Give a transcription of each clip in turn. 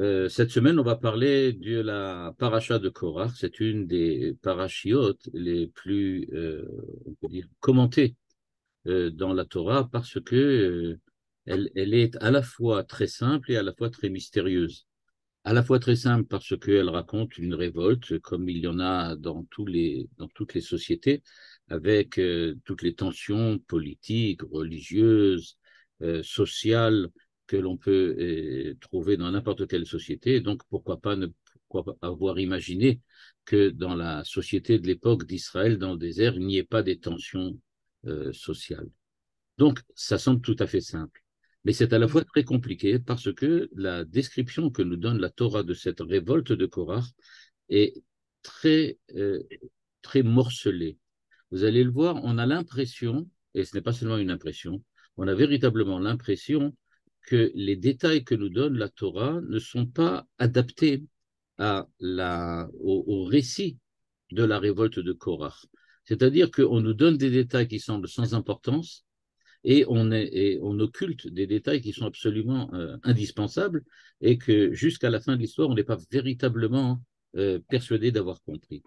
Euh, cette semaine, on va parler de la paracha de Korah. C'est une des parachiotes les plus euh, commentées euh, dans la Torah parce que elle, elle, est à la fois très simple et à la fois très mystérieuse. À la fois très simple parce qu'elle raconte une révolte, comme il y en a dans, tous les, dans toutes les sociétés, avec toutes les tensions politiques, religieuses, euh, social que l'on peut euh, trouver dans n'importe quelle société. donc, pourquoi pas ne avoir imaginé que dans la société de l'époque d'Israël, dans le désert, il n'y ait pas des tensions euh, sociales. Donc, ça semble tout à fait simple. Mais c'est à la fois très compliqué parce que la description que nous donne la Torah de cette révolte de Korah est très, très morcelée. Vous allez le voir, on a l'impression, et ce n'est pas seulement une impression, on a véritablement l'impression que les détails que nous donne la Torah ne sont pas adaptés au, récit de la révolte de Korah. C'est-à-dire qu'on nous donne des détails qui semblent sans importance et on, et on occulte des détails qui sont absolument euh, indispensables et que jusqu'à la fin de l'histoire, on n'est pas véritablement euh, persuadé d'avoir compris.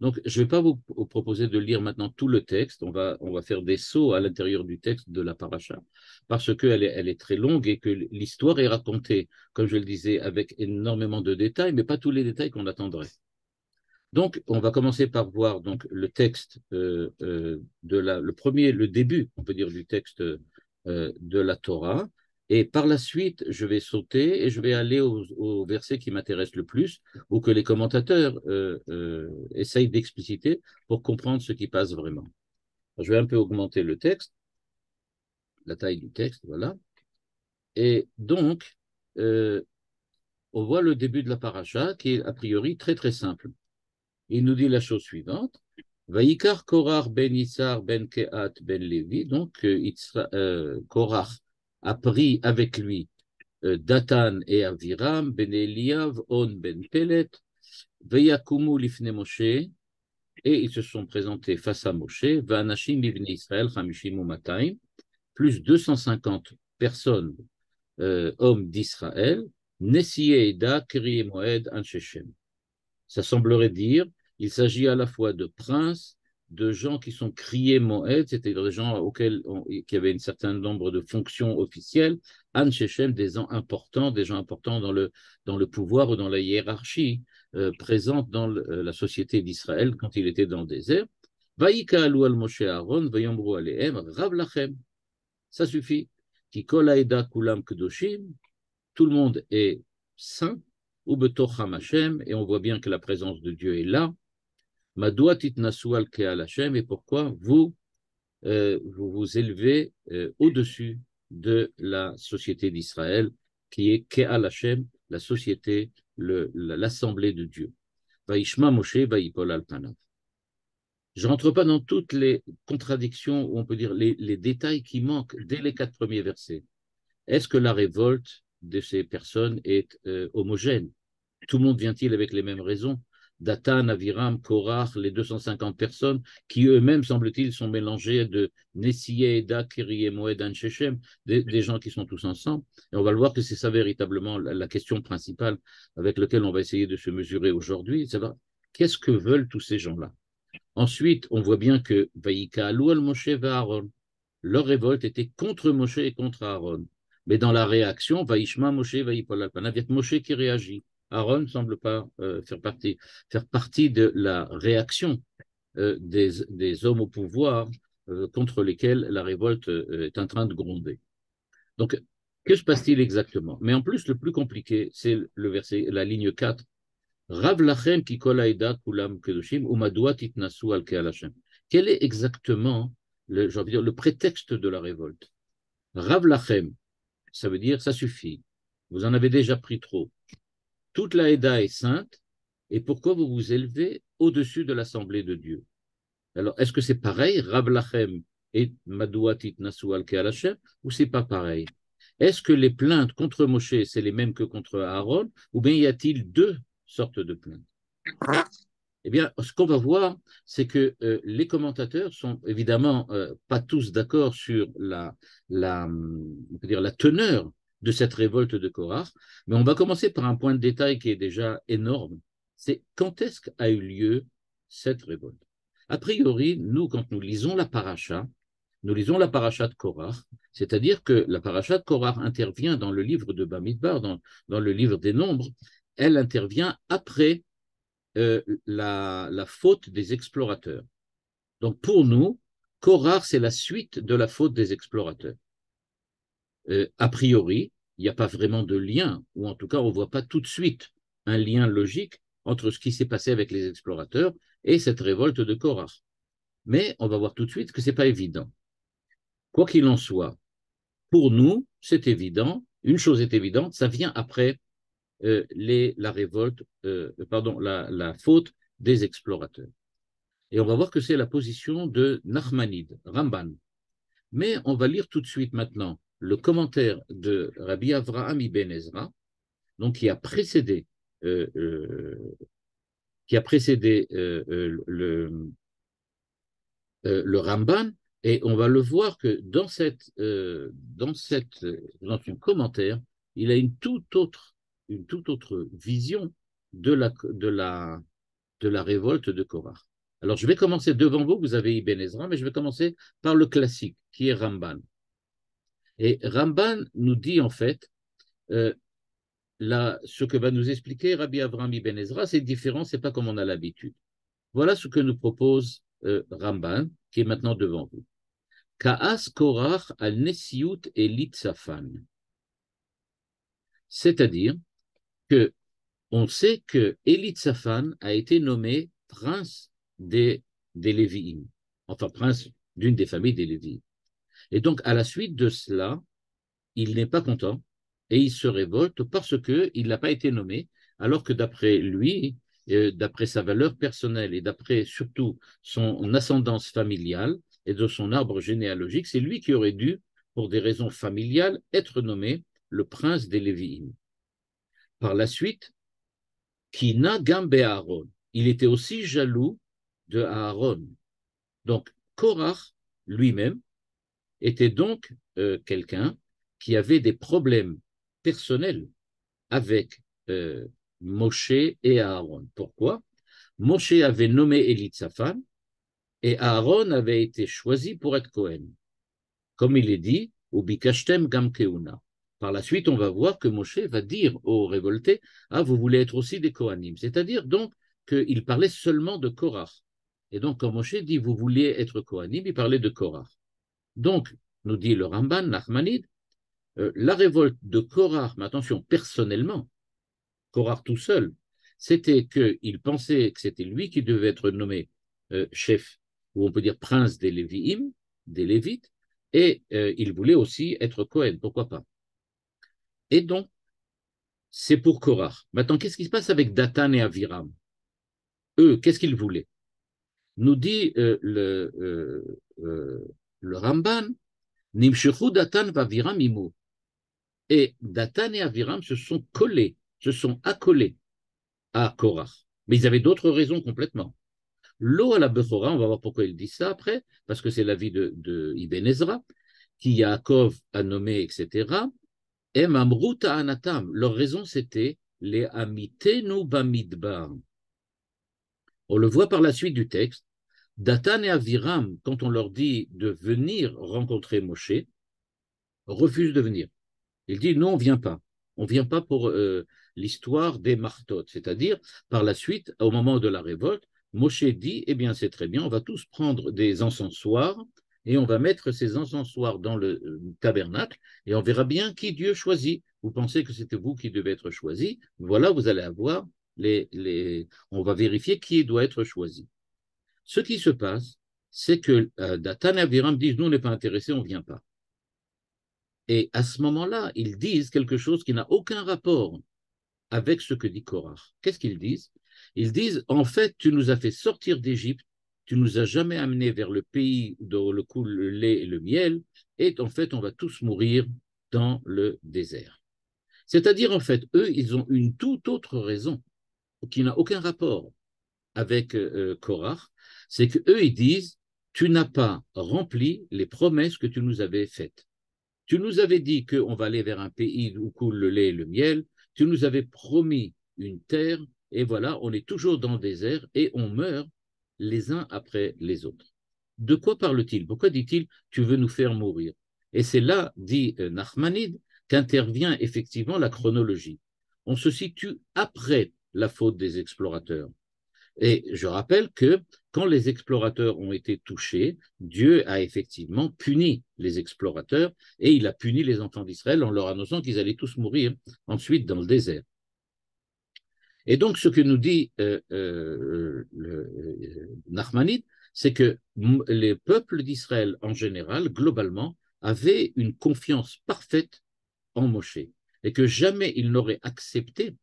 Donc, je ne vais pas vous proposer de lire maintenant tout le texte. On va, faire des sauts à l'intérieur du texte de la paracha, parce qu'elle est, elle est très longue et que l'histoire est racontée, comme je le disais, avec énormément de détails, mais pas tous les détails qu'on attendrait. Donc, on va commencer par voir donc, le texte euh, euh, de la, le premier, le début, on peut dire, du texte euh, de la Torah, et par la suite, je vais sauter et je vais aller au, verset qui m'intéresse le plus ou que les commentateurs euh, euh, essayent d'expliciter pour comprendre ce qui passe vraiment. Je vais un peu augmenter le texte, la taille du texte, voilà. Et donc, euh, on voit le début de la paracha qui est a priori très très simple. Il nous dit la chose suivante. Vaikar Korar ben Issar ben Kehat ben Levi, donc korar » a pris avec lui euh, Datan et Aviram, Ben Eliav, On ben Pelet, Veyakumu lifne Moshe, et ils se sont présentés face à Moshe, Vanashim ibn Israël, Hamishim ou plus 250 personnes, euh, hommes d'Israël, eda Kri Moed, Shechem. Ça semblerait dire, il s'agit à la fois de princes, de gens qui sont criés Moed, c'était des gens auxquels qui avaient un certain nombre de fonctions officielles, An Shechem, des gens importants, des gens importants dans le, dans le pouvoir ou dans la hiérarchie euh, présente dans euh, la société d'Israël quand il était dans le désert. alu al Aaron, rav Ça suffit. Ki kulam kedoshim, tout le monde est saint, ou et on voit bien que la présence de Dieu est là. Et pourquoi vous euh, vous, vous élevez euh, au-dessus de la société d'Israël, qui est Keal Hashem, la société, l'assemblée de Dieu. Je Je rentre pas dans toutes les contradictions, ou on peut dire les, détails qui manquent dès les quatre premiers versets. Est-ce que la révolte de ces personnes est euh, homogène Tout le monde vient-il avec les mêmes raisons Datan, Aviram, Korach, les 250 personnes, qui eux-mêmes, semble-t-il, sont mélangés de Nessie, Eda, Kiri, Moed, des, gens qui sont tous ensemble. Et on va le voir que c'est ça véritablement la, question principale avec laquelle on va essayer de se mesurer aujourd'hui, va. qu'est-ce que veulent tous ces gens-là. Ensuite, on voit bien que Vaïka Loual, Moshe Aaron, leur révolte était contre Moshe et contre Aaron. Mais dans la réaction, Vaishma Moshe, Vaïpol il y Moshe qui réagit. Aaron ne semble pas euh, faire, partie, de la réaction euh, des, hommes au pouvoir euh, contre lesquels la révolte est en train de gronder. Donc, que se passe-t-il exactement Mais en plus, le plus compliqué, c'est le verset, la ligne 4. Rav lachem ki kol kulam kedushim titnasu al Quel est exactement le, le prétexte de la révolte Rav lachem, ça veut dire ça suffit. Vous en avez déjà pris trop toute la Héda est sainte, et pourquoi vous vous élevez au-dessus de l'assemblée de Dieu Alors, est-ce que c'est pareil, Lachem et Madouatit Nasu al ou c'est pas pareil Est-ce que les plaintes contre Moshe, c'est les mêmes que contre Aaron, ou bien y a-t-il deux sortes de plaintes eh bien, ce qu'on va voir, c'est que euh, les commentateurs sont évidemment euh, pas tous d'accord sur la, la, hum, dire, la teneur de cette révolte de Korah. Mais on va commencer par un point de détail qui est déjà énorme. C'est quand est-ce qu'a eu lieu cette révolte A priori, nous, quand nous lisons la paracha, nous lisons la paracha de Korah, c'est-à-dire que la paracha de Korah intervient dans le livre de Bamidbar, dans, le livre des Nombres, elle intervient après euh, la, faute des explorateurs. Donc pour nous, Korah, c'est la suite de la faute des explorateurs. Euh, a priori, il n'y a pas vraiment de lien, ou en tout cas, on ne voit pas tout de suite un lien logique entre ce qui s'est passé avec les explorateurs et cette révolte de Korah. Mais on va voir tout de suite que ce n'est pas évident. Quoi qu'il en soit, pour nous, c'est évident, une chose est évidente, ça vient après euh, la révolte, euh, pardon, la, faute des explorateurs. Et on va voir que c'est la position de Nahmanid, Ramban. Mais on va lire tout de suite maintenant le commentaire de Rabbi Avraham Ibn Ezra, donc qui a précédé, euh, euh, qui a précédé euh, le, Ramban, et on va le voir que dans, cette, dans, cette, dans ce commentaire, il a une toute autre, une toute autre vision de la, de, la, de la révolte de Korah. Alors je vais commencer devant vous, vous avez Ibn Ezra, mais je vais commencer par le classique, qui est Ramban. Et Ramban nous dit en fait, euh, ce que va nous expliquer Rabbi Avram Ibn Ezra, c'est différent, c'est pas comme on a l'habitude. Voilà ce que nous propose euh, Ramban, qui est maintenant devant vous. Kaas Korach al C'est-à-dire que on sait que a été nommé prince des, des enfin prince d'une des familles des Lévi'im. Et donc, à la suite de cela, il n'est pas content et il se révolte parce qu'il n'a pas été nommé, alors que d'après lui, euh, d'après sa valeur personnelle et d'après surtout son ascendance familiale et de son arbre généalogique, c'est lui qui aurait dû, pour des raisons familiales, être nommé le prince des Lévi'im. Par la suite, Kina Gambe Aaron, il était aussi jaloux de Aaron. Donc, Korach lui-même était donc euh, quelqu'un qui avait des problèmes personnels avec mosché euh, Moshe et Aaron. Pourquoi Moshe avait nommé Élie sa femme et Aaron avait été choisi pour être Cohen. Comme il est dit, Ubikashtem gam gamkeuna ». Par la suite, on va voir que Moshe va dire aux révoltés Ah, vous voulez être aussi des Kohanim. C'est-à-dire donc qu'il parlait seulement de Korah. Et donc, quand Moshe dit Vous voulez être Kohanim, il parlait de Korah. Donc, nous dit le Ramban, l'Achmanide, euh, la révolte de Korar, mais attention, personnellement, Korah tout seul, c'était qu'il pensait que c'était lui qui devait être nommé euh, chef, ou on peut dire prince des Lévi'im, des Lévites, et euh, il voulait aussi être Cohen, pourquoi pas. Et donc, c'est pour Korah. Maintenant, qu'est-ce qui se passe avec Datan et Aviram Eux, qu'est-ce qu'ils voulaient Nous dit le, le Ramban, Nimshuchu Datan Et Datan et Aviram se sont collés, se sont accolés à Korah. Mais ils avaient d'autres raisons complètement. L'eau à la Bechora, on va voir pourquoi il dit ça après, parce que c'est l'avis de, de Ibn Ezra, qui Yaakov a nommé, etc. Et Mamruta Anatam, leur raison c'était les Amitenu Bamidbar. On le voit par la suite du texte, Datan et Aviram, quand on leur dit de venir rencontrer Moshe, refusent de venir. Ils disent non, on ne vient pas. On ne vient pas pour euh, l'histoire des martotes. C'est-à-dire, par la suite, au moment de la révolte, Moshe dit, eh bien c'est très bien, on va tous prendre des encensoirs et on va mettre ces encensoirs dans le euh, tabernacle et on verra bien qui Dieu choisit. Vous pensez que c'était vous qui devez être choisi, voilà, vous allez avoir les, les... On va vérifier qui doit être choisi. Ce qui se passe, c'est que euh, Datan et Abiram disent Nous, on n'est pas intéressés, on ne vient pas. Et à ce moment-là, ils disent quelque chose qui n'a aucun rapport avec ce que dit Korah. Qu'est-ce qu'ils disent Ils disent En fait, tu nous as fait sortir d'Égypte, tu nous as jamais amenés vers le pays dont le coule le lait et le miel, et en fait, on va tous mourir dans le désert. C'est-à-dire, en fait, eux, ils ont une toute autre raison qui n'a aucun rapport avec euh, c'est qu'eux, ils disent, tu n'as pas rempli les promesses que tu nous avais faites. Tu nous avais dit qu'on va aller vers un pays où coule le lait et le miel, tu nous avais promis une terre, et voilà, on est toujours dans le désert et on meurt les uns après les autres. De quoi parle-t-il Pourquoi dit-il tu veux nous faire mourir Et c'est là, dit euh, Nachmanide, qu'intervient effectivement la chronologie. On se situe après la faute des explorateurs. Et je rappelle que quand les explorateurs ont été touchés, Dieu a effectivement puni les explorateurs et il a puni les enfants d'Israël en leur annonçant qu'ils allaient tous mourir ensuite dans le désert. Et donc ce que nous dit euh, euh, euh c'est que les peuples d'Israël en général, globalement, avaient une confiance parfaite en Moshe et que jamais ils n'auraient accepté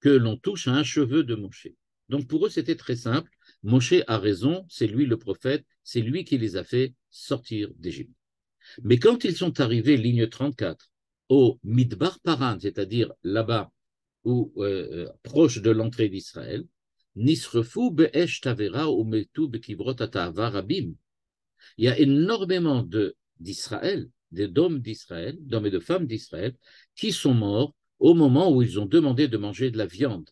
que l'on touche à un cheveu de Moshe. Donc pour eux, c'était très simple. Moshe a raison, c'est lui le prophète, c'est lui qui les a fait sortir d'Égypte. Mais quand ils sont arrivés, ligne 34, au Midbar Paran, c'est-à-dire là-bas, ou euh, proche de l'entrée d'Israël, Il y a énormément de, d'Israël, d'hommes d'Israël, d'hommes et de femmes d'Israël, qui sont morts au moment où ils ont demandé de manger de la viande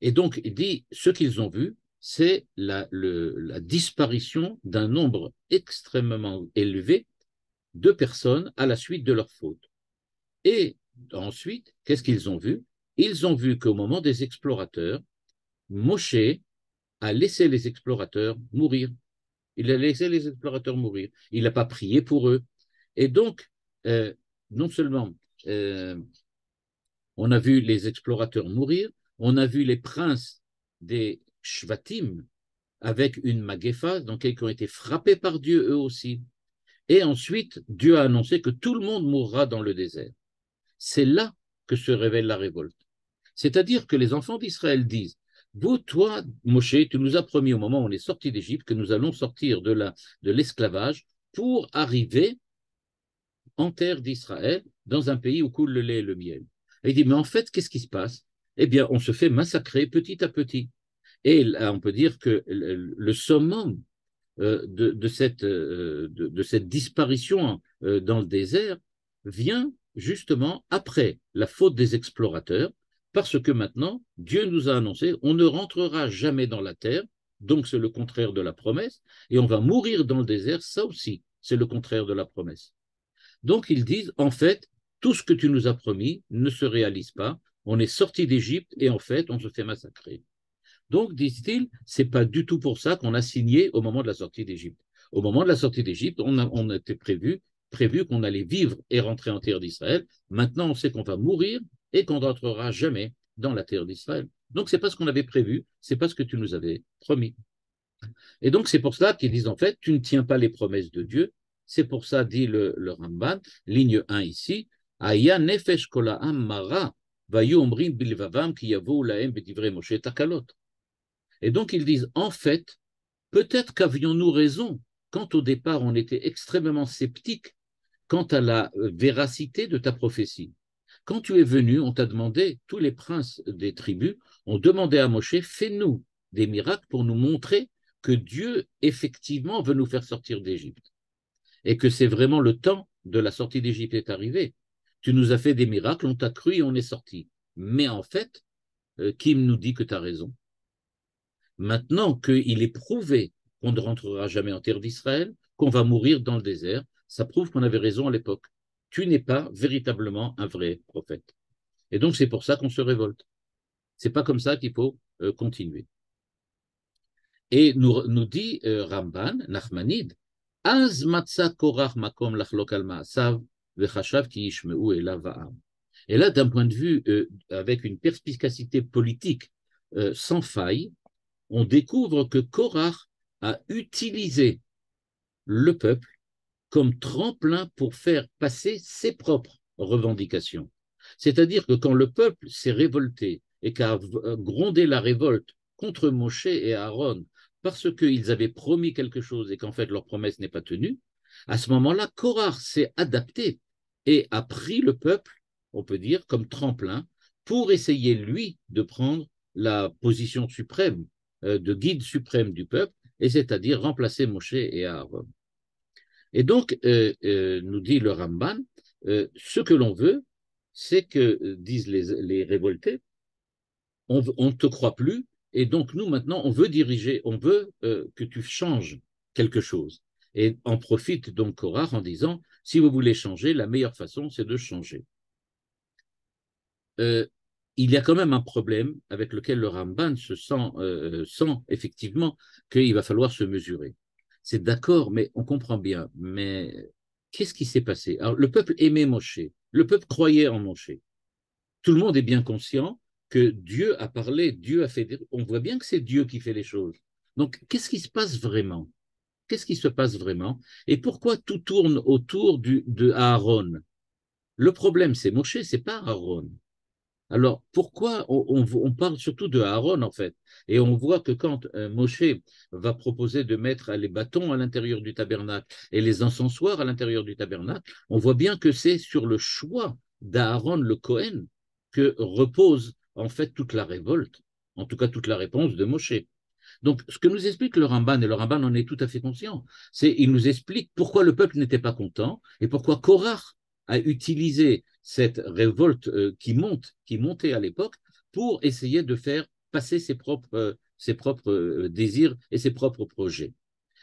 et donc, il dit, ce qu'ils ont vu, c'est la, disparition d'un nombre extrêmement élevé de personnes à la suite de leur faute. Et ensuite, qu'est-ce qu'ils ont vu Ils ont vu qu'au moment des explorateurs, Moshe a laissé les explorateurs mourir. Il a laissé les explorateurs mourir. Il n'a pas prié pour eux. Et donc, euh, non seulement euh, on a vu les explorateurs mourir, on a vu les princes des Shvatim avec une magéfa, donc ils ont été frappés par Dieu eux aussi. Et ensuite, Dieu a annoncé que tout le monde mourra dans le désert. C'est là que se révèle la révolte. C'est-à-dire que les enfants d'Israël disent Bout toi, Moshe, tu nous as promis au moment où on est sorti d'Égypte que nous allons sortir de, la, de l'esclavage pour arriver en terre d'Israël, dans un pays où coule le lait et le miel. Et il dit, mais en fait, qu'est-ce qui se passe eh bien, on se fait massacrer petit à petit. Et on peut dire que le, summum euh, euh, de, cette, disparition euh, dans le désert vient justement après la faute des explorateurs, parce que maintenant, Dieu nous a annoncé, on ne rentrera jamais dans la terre, donc c'est le contraire de la promesse, et on va mourir dans le désert, ça aussi, c'est le contraire de la promesse. Donc ils disent, en fait, tout ce que tu nous as promis ne se réalise pas, on est sorti d'Égypte et en fait, on se fait massacrer. Donc, disent-ils, c'est pas du tout pour ça qu'on a signé au moment de la sortie d'Égypte. Au moment de la sortie d'Égypte, on, on était prévu, prévu qu'on allait vivre et rentrer en terre d'Israël. Maintenant, on sait qu'on va mourir et qu'on ne rentrera jamais dans la terre d'Israël. Donc, c'est pas ce qu'on avait prévu, c'est pas ce que tu nous avais promis. Et donc, c'est pour cela qu'ils disent, en fait, tu ne tiens pas les promesses de Dieu. C'est pour ça, dit le, Ramban, ligne 1 ici, Aya nefesh mara et donc ils disent, en fait, peut-être qu'avions-nous raison quand au départ on était extrêmement sceptique quant à la euh, véracité de ta prophétie. Quand tu es venu, on t'a demandé, tous les princes des tribus ont demandé à Moshe, fais-nous des miracles pour nous montrer que Dieu effectivement veut nous faire sortir d'Égypte et que c'est vraiment le temps de la sortie d'Égypte est arrivé tu nous as fait des miracles, on t'a cru et on est sorti. Mais en fait, euh, Kim nous dit que tu as raison. Maintenant qu'il est prouvé qu'on ne rentrera jamais en terre d'Israël, qu'on va mourir dans le désert, ça prouve qu'on avait raison à l'époque. Tu n'es pas véritablement un vrai prophète. Et donc c'est pour ça qu'on se révolte. C'est pas comme ça qu'il faut euh, continuer. Et nous, nous dit euh, Ramban, Nachmanid, Az makom et là, d'un point de vue, euh, avec une perspicacité politique euh, sans faille, on découvre que Korah a utilisé le peuple comme tremplin pour faire passer ses propres revendications. C'est-à-dire que quand le peuple s'est révolté et qu'a grondé la révolte contre Moshe et Aaron parce qu'ils avaient promis quelque chose et qu'en fait leur promesse n'est pas tenue, à ce moment-là, Korah s'est adapté et a pris le peuple, on peut dire, comme tremplin pour essayer, lui, de prendre la position suprême, euh, de guide suprême du peuple, et c'est-à-dire remplacer Moshe et Aaron. Et donc, euh, euh, nous dit le Ramban, ce que l'on veut, c'est que, disent les révoltés, on ne te croit plus, et donc nous, maintenant, on veut diriger, on veut que tu changes quelque chose. Et en profite donc Korach en disant, si vous voulez changer, la meilleure façon, c'est de changer. Euh, il y a quand même un problème avec lequel le Ramban se sent, euh, sent effectivement qu'il va falloir se mesurer. C'est d'accord, mais on comprend bien. Mais qu'est-ce qui s'est passé Alors, le peuple aimait Moshe, le peuple croyait en Moshe. Tout le monde est bien conscient que Dieu a parlé, Dieu a fait. On voit bien que c'est Dieu qui fait les choses. Donc, qu'est-ce qui se passe vraiment Qu'est-ce qui se passe vraiment Et pourquoi tout tourne autour du, de Aaron Le problème, c'est Moshe, c'est pas Aaron. Alors, pourquoi on, parle surtout de Aaron, en fait Et on voit que quand euh, Moshe va proposer de mettre les bâtons à l'intérieur du tabernacle et les encensoirs à l'intérieur du tabernacle, on voit bien que c'est sur le choix d'Aaron le Cohen que repose en fait toute la révolte, en tout cas toute la réponse de Moshe. Donc, ce que nous explique le Ramban, et le Ramban en est tout à fait conscient, c'est qu'il nous explique pourquoi le peuple n'était pas content et pourquoi Korah a utilisé cette révolte euh, qui monte, qui montait à l'époque, pour essayer de faire passer ses propres, euh, ses propres euh, désirs et ses propres projets.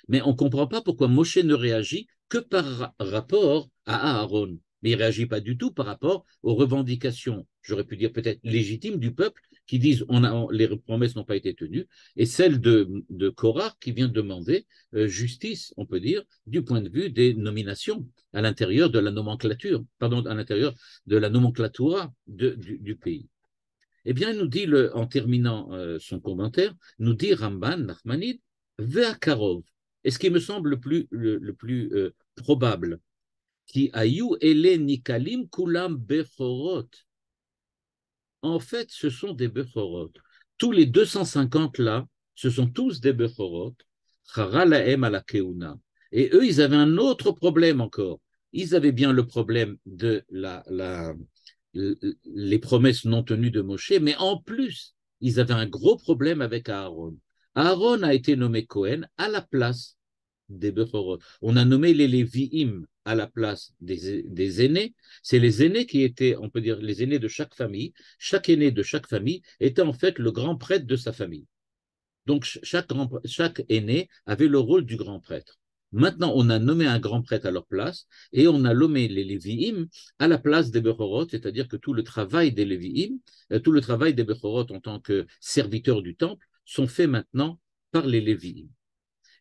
Mais on ne comprend pas pourquoi Moshe ne réagit que par rapport à Aaron. Mais il ne réagit pas du tout par rapport aux revendications, j'aurais pu dire peut-être légitimes du peuple, qui disent on a, les promesses n'ont pas été tenues, et celle de, de Korah qui vient demander euh, justice, on peut dire, du point de vue des nominations à l'intérieur de la nomenclature, pardon, à l'intérieur de la nomenclatura du, pays. Eh bien, nous dit, le, en terminant euh, son commentaire, nous dit Ramban Nachmanid, Veakarov, et ce qui me semble le plus, le, plus euh, probable, qui ayu ele nikalim kulam bechorot, en fait, ce sont des Bechorot. Tous les 250 là, ce sont tous des Bechorot. Et eux, ils avaient un autre problème encore. Ils avaient bien le problème de la, les promesses non tenues de Moshe, mais en plus, ils avaient un gros problème avec Aaron. Aaron a été nommé Cohen à la place on a nommé les Lévi'im à la place des, aînés. C'est les aînés qui étaient, on peut dire, les aînés de chaque famille. Chaque aîné de chaque famille était en fait le grand prêtre de sa famille. Donc chaque, aîné avait le rôle du grand prêtre. Maintenant, on a nommé un grand prêtre à leur place et on a nommé les Lévi'im à la place des Bechorot, c'est-à-dire que tout le travail des Lévi'im, euh, tout le travail des Bechorot en tant que serviteurs du temple sont faits maintenant par les Lévi'im.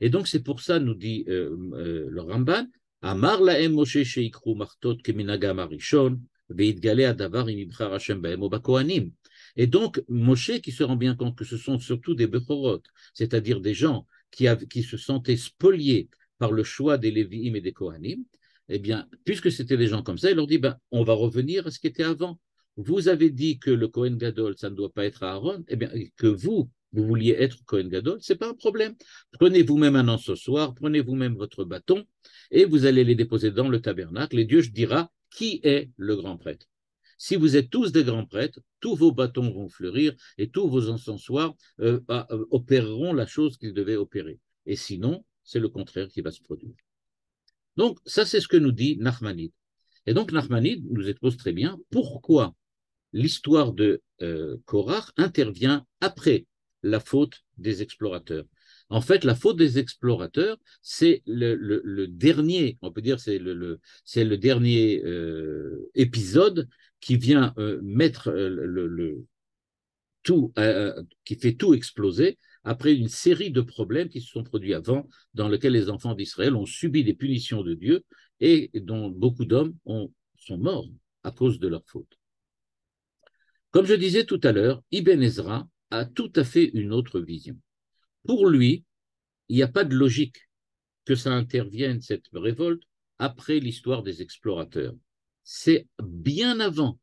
Et donc, c'est pour ça, nous dit euh, euh, le Ramban, Amar laem Moshe sheikru martot Marishon, veid veitgale adavar imibchar Hashem baem kohanim. » Et donc, Moshe qui se rend bien compte que ce sont surtout des Bechorot, c'est-à-dire des gens qui, qui se sentaient spoliés par le choix des Lévi'im et des Kohanim, eh bien, puisque c'était des gens comme ça, il leur dit, ben, on va revenir à ce qui était avant. Vous avez dit que le Kohen Gadol, ça ne doit pas être à Aaron, eh bien, que vous, vous vouliez être Cohen Gadol, ce n'est pas un problème. Prenez vous-même un encensoir, prenez vous-même votre bâton, et vous allez les déposer dans le tabernacle, et Dieu dira qui est le grand prêtre. Si vous êtes tous des grands prêtres, tous vos bâtons vont fleurir et tous vos encensoirs euh, bah, euh, opéreront la chose qu'ils devaient opérer. Et sinon, c'est le contraire qui va se produire. Donc, ça, c'est ce que nous dit Nachmanide. Et donc, Nachmanide nous expose très bien pourquoi l'histoire de euh, intervient après la faute des explorateurs. En fait, la faute des explorateurs, c'est le, dernier, on peut dire, c'est le, c'est le dernier euh, épisode qui vient euh, mettre euh, le, tout, qui fait tout exploser après une série de problèmes qui se sont produits avant, dans lesquels les enfants d'Israël ont subi des punitions de Dieu et dont beaucoup d'hommes sont morts à cause de leur faute. Comme je disais tout à l'heure, Ibn Ezra a tout à fait une autre vision. Pour lui, il n'y a pas de logique que ça intervienne, cette révolte, après l'histoire des explorateurs. C'est bien avant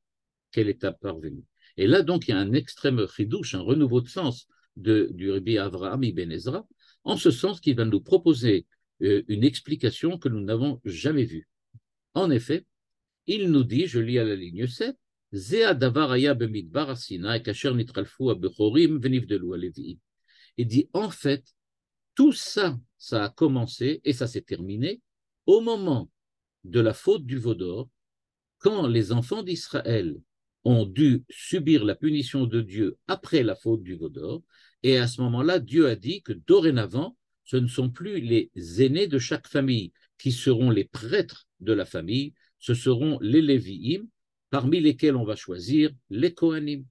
qu'elle est apparue. Et là, donc, il y a un extrême chidouche, un renouveau de sens de, du Rabbi Avraham Ibn Ezra, en ce sens qu'il va nous proposer euh, une explication que nous n'avons jamais vue. En effet, il nous dit, je lis à la ligne 7, il dit en fait, tout ça, ça a commencé et ça s'est terminé au moment de la faute du Vaudor, quand les enfants d'Israël ont dû subir la punition de Dieu après la faute du Vaudor. et à ce moment-là, Dieu a dit que dorénavant, ce ne sont plus les aînés de chaque famille qui seront les prêtres de la famille, ce seront les Lévi'im, parmi lesquels on va choisir les Kohanim.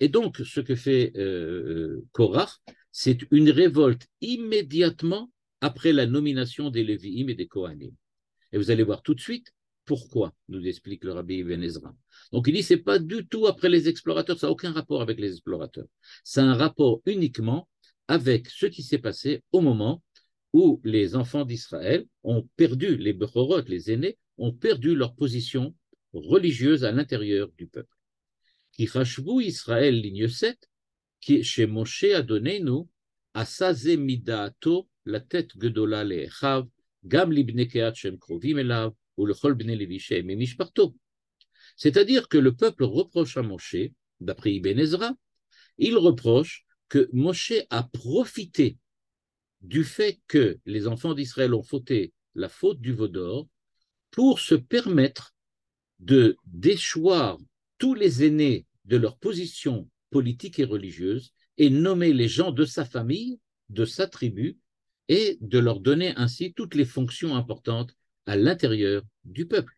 Et donc, ce que fait euh, euh, Korah, c'est une révolte immédiatement après la nomination des Lévi'im et des Kohanim. Et vous allez voir tout de suite pourquoi, nous explique le rabbi Ibn Ezra. Donc il dit, c'est pas du tout après les explorateurs, ça n'a aucun rapport avec les explorateurs. C'est un rapport uniquement avec ce qui s'est passé au moment où les enfants d'Israël ont perdu, les Bechorot, les aînés, ont perdu leur position religieuse à l'intérieur du peuple. Qui Israël, ligne 7, qui chez Moshe a donné nous, à Sazemidato, la tête Gedola le Gam libnekeat shem krovim elav, ou le chol bne levishem et C'est-à-dire que le peuple reproche à Moshe, d'après Ibn Ezra, il reproche que Moshe a profité du fait que les enfants d'Israël ont fauté la faute du veau d'or pour se permettre de déchoir tous les aînés de leur position politique et religieuse et nommer les gens de sa famille, de sa tribu, et de leur donner ainsi toutes les fonctions importantes à l'intérieur du peuple.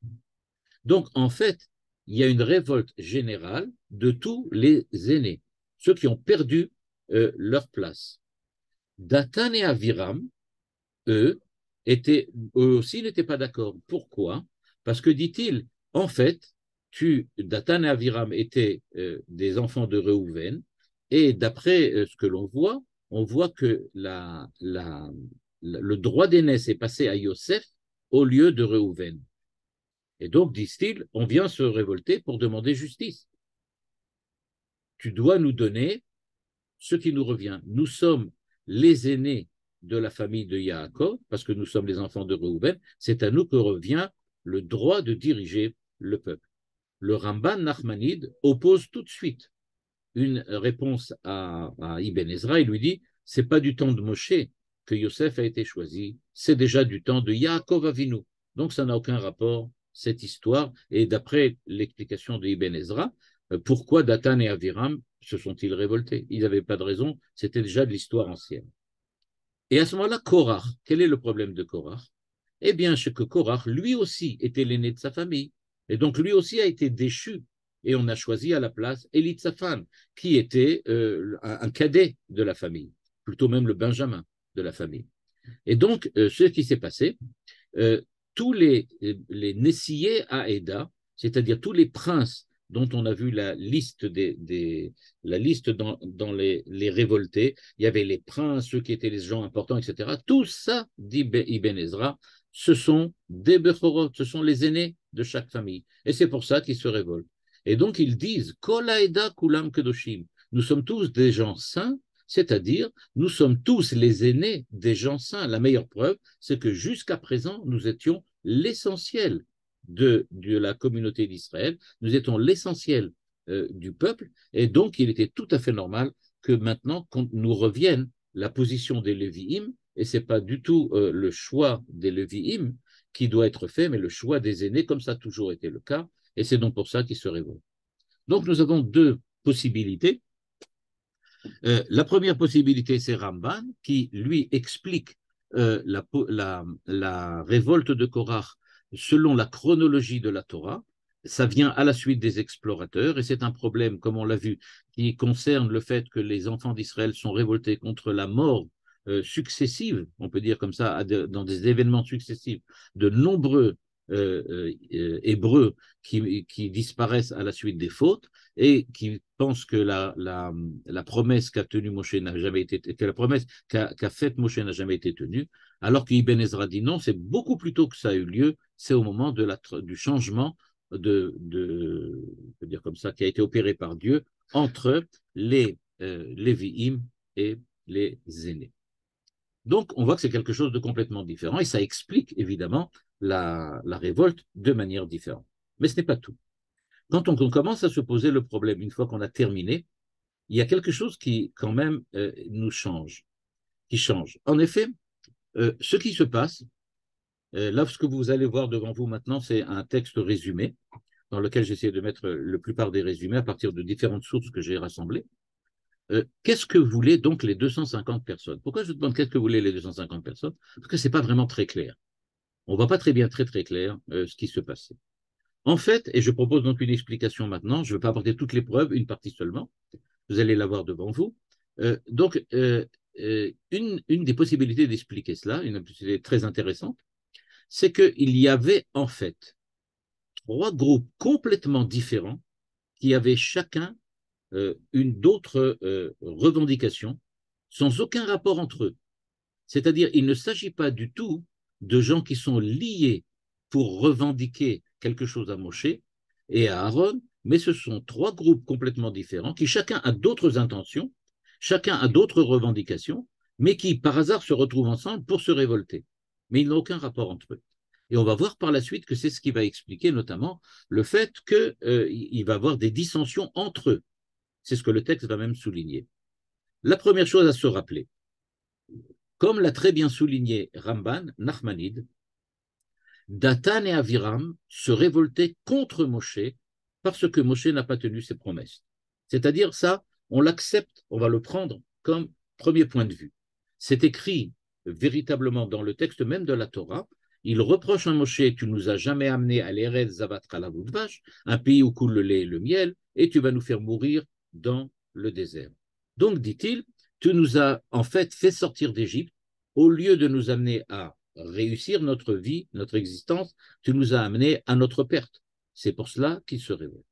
Donc, en fait, il y a une révolte générale de tous les aînés, ceux qui ont perdu euh, leur place. Datan et Aviram, eux, étaient, eux aussi n'étaient pas d'accord. Pourquoi Parce que, dit-il, en fait, tu, Datan et Aviram étaient euh, des enfants de Reuven, et d'après euh, ce que l'on voit, on voit que la, le droit d'aînesse est passé à Yosef au lieu de Reuven. Et donc, disent-ils, on vient se révolter pour demander justice. Tu dois nous donner ce qui nous revient. Nous sommes les aînés de la famille de Yaakov, parce que nous sommes les enfants de Reuven, c'est à nous que revient le droit de diriger le peuple. Le Ramban Nachmanide oppose tout de suite une réponse à, Ibn Ezra. Il lui dit c'est pas du temps de Moshe que Yosef a été choisi, c'est déjà du temps de Yaakov Avinu. Donc ça n'a aucun rapport, cette histoire. Et d'après l'explication de Ibn Ezra, euh, pourquoi Datan et Aviram se sont-ils révoltés Ils n'avaient pas de raison, c'était déjà de l'histoire ancienne. Et à ce moment-là, Korach, quel est le problème de Korach Eh bien, c'est que Korach, lui aussi, était l'aîné de sa famille. Et donc lui aussi a été déchu. Et on a choisi à la place Elitzaphan, qui était euh, un, cadet de la famille, plutôt même le Benjamin de la famille. Et donc, euh, ce qui s'est passé, euh, tous les, les à Eda, c'est-à-dire tous les princes dont on a vu la liste, des, la liste dans, les, les, révoltés. Il y avait les princes, ceux qui étaient les gens importants, etc. Tout ça, dit ben, Ibn Ezra, ce sont des Bechorot, ce sont les aînés de chaque famille. Et c'est pour ça qu'ils se révoltent. Et donc ils disent Kulam Kedoshim. Nous sommes tous des gens saints, c'est-à-dire nous sommes tous les aînés des gens saints. La meilleure preuve, c'est que jusqu'à présent, nous étions l'essentiel de, la communauté d'Israël, nous étions l'essentiel euh, du peuple, et donc il était tout à fait normal que maintenant quand nous revienne la position des Lévi'im, et ce n'est pas du tout euh, le choix des Levi'im qui doit être fait, mais le choix des aînés, comme ça a toujours été le cas, et c'est donc pour ça qu'ils se révoltent. Donc nous avons deux possibilités. Euh, la première possibilité, c'est Ramban, qui lui explique euh, la, la, révolte de Korach selon la chronologie de la Torah. Ça vient à la suite des explorateurs et c'est un problème, comme on l'a vu, qui concerne le fait que les enfants d'Israël sont révoltés contre la mort euh, successives, on peut dire comme ça, dans des événements successifs, de nombreux euh, euh, hébreux qui, disparaissent à la suite des fautes et qui pensent que la, promesse qu'a tenue Moshe n'a jamais été la promesse qu'a faite Moshe n'a jamais été tenue, alors qu'Ibn Ezra dit non, c'est beaucoup plus tôt que ça a eu lieu, c'est au moment de la, du changement de, de dire comme ça qui a été opéré par Dieu entre les euh, Lévi'im et les aînés. Donc, on voit que c'est quelque chose de complètement différent et ça explique évidemment la, révolte de manière différente. Mais ce n'est pas tout. Quand on, commence à se poser le problème, une fois qu'on a terminé, il y a quelque chose qui, quand même, euh, nous change, qui change. En effet, euh, ce qui se passe, euh, là, ce que vous allez voir devant vous maintenant, c'est un texte résumé, dans lequel j'essaie de mettre la plupart des résumés à partir de différentes sources que j'ai rassemblées. Euh, qu'est-ce que voulaient donc les 250 personnes Pourquoi je vous demande qu'est-ce que voulaient les 250 personnes Parce que ce n'est pas vraiment très clair. On ne voit pas très bien, très très clair euh, ce qui se passait. En fait, et je propose donc une explication maintenant, je ne vais pas apporter toutes les preuves, une partie seulement, vous allez l'avoir devant vous. Euh, donc, une, une des possibilités d'expliquer cela, une possibilité très intéressante, c'est qu'il y avait en fait trois groupes complètement différents qui avaient chacun euh, une d'autres euh, revendications sans aucun rapport entre eux. C'est-à-dire, il ne s'agit pas du tout de gens qui sont liés pour revendiquer quelque chose à Moshe et à Aaron, mais ce sont trois groupes complètement différents qui chacun a d'autres intentions, chacun a d'autres revendications, mais qui par hasard se retrouvent ensemble pour se révolter. Mais ils n'ont aucun rapport entre eux. Et on va voir par la suite que c'est ce qui va expliquer notamment le fait qu'il euh, va y avoir des dissensions entre eux. C'est ce que le texte va même souligner. La première chose à se rappeler, comme l'a très bien souligné Ramban, Nachmanide, Datan et Aviram se révoltaient contre Moshe parce que Moshe n'a pas tenu ses promesses. C'est-à-dire ça, on l'accepte, on va le prendre comme premier point de vue. C'est écrit véritablement dans le texte même de la Torah. Il reproche à Moshe, tu nous as jamais amené à l'Erez Zavat Kalavudvash, un pays où coule le lait et le miel, et tu vas nous faire mourir dans le désert. Donc, dit-il, tu nous as en fait fait sortir d'Égypte au lieu de nous amener à réussir notre vie, notre existence, tu nous as amenés à notre perte. C'est pour cela qu'il se révèle.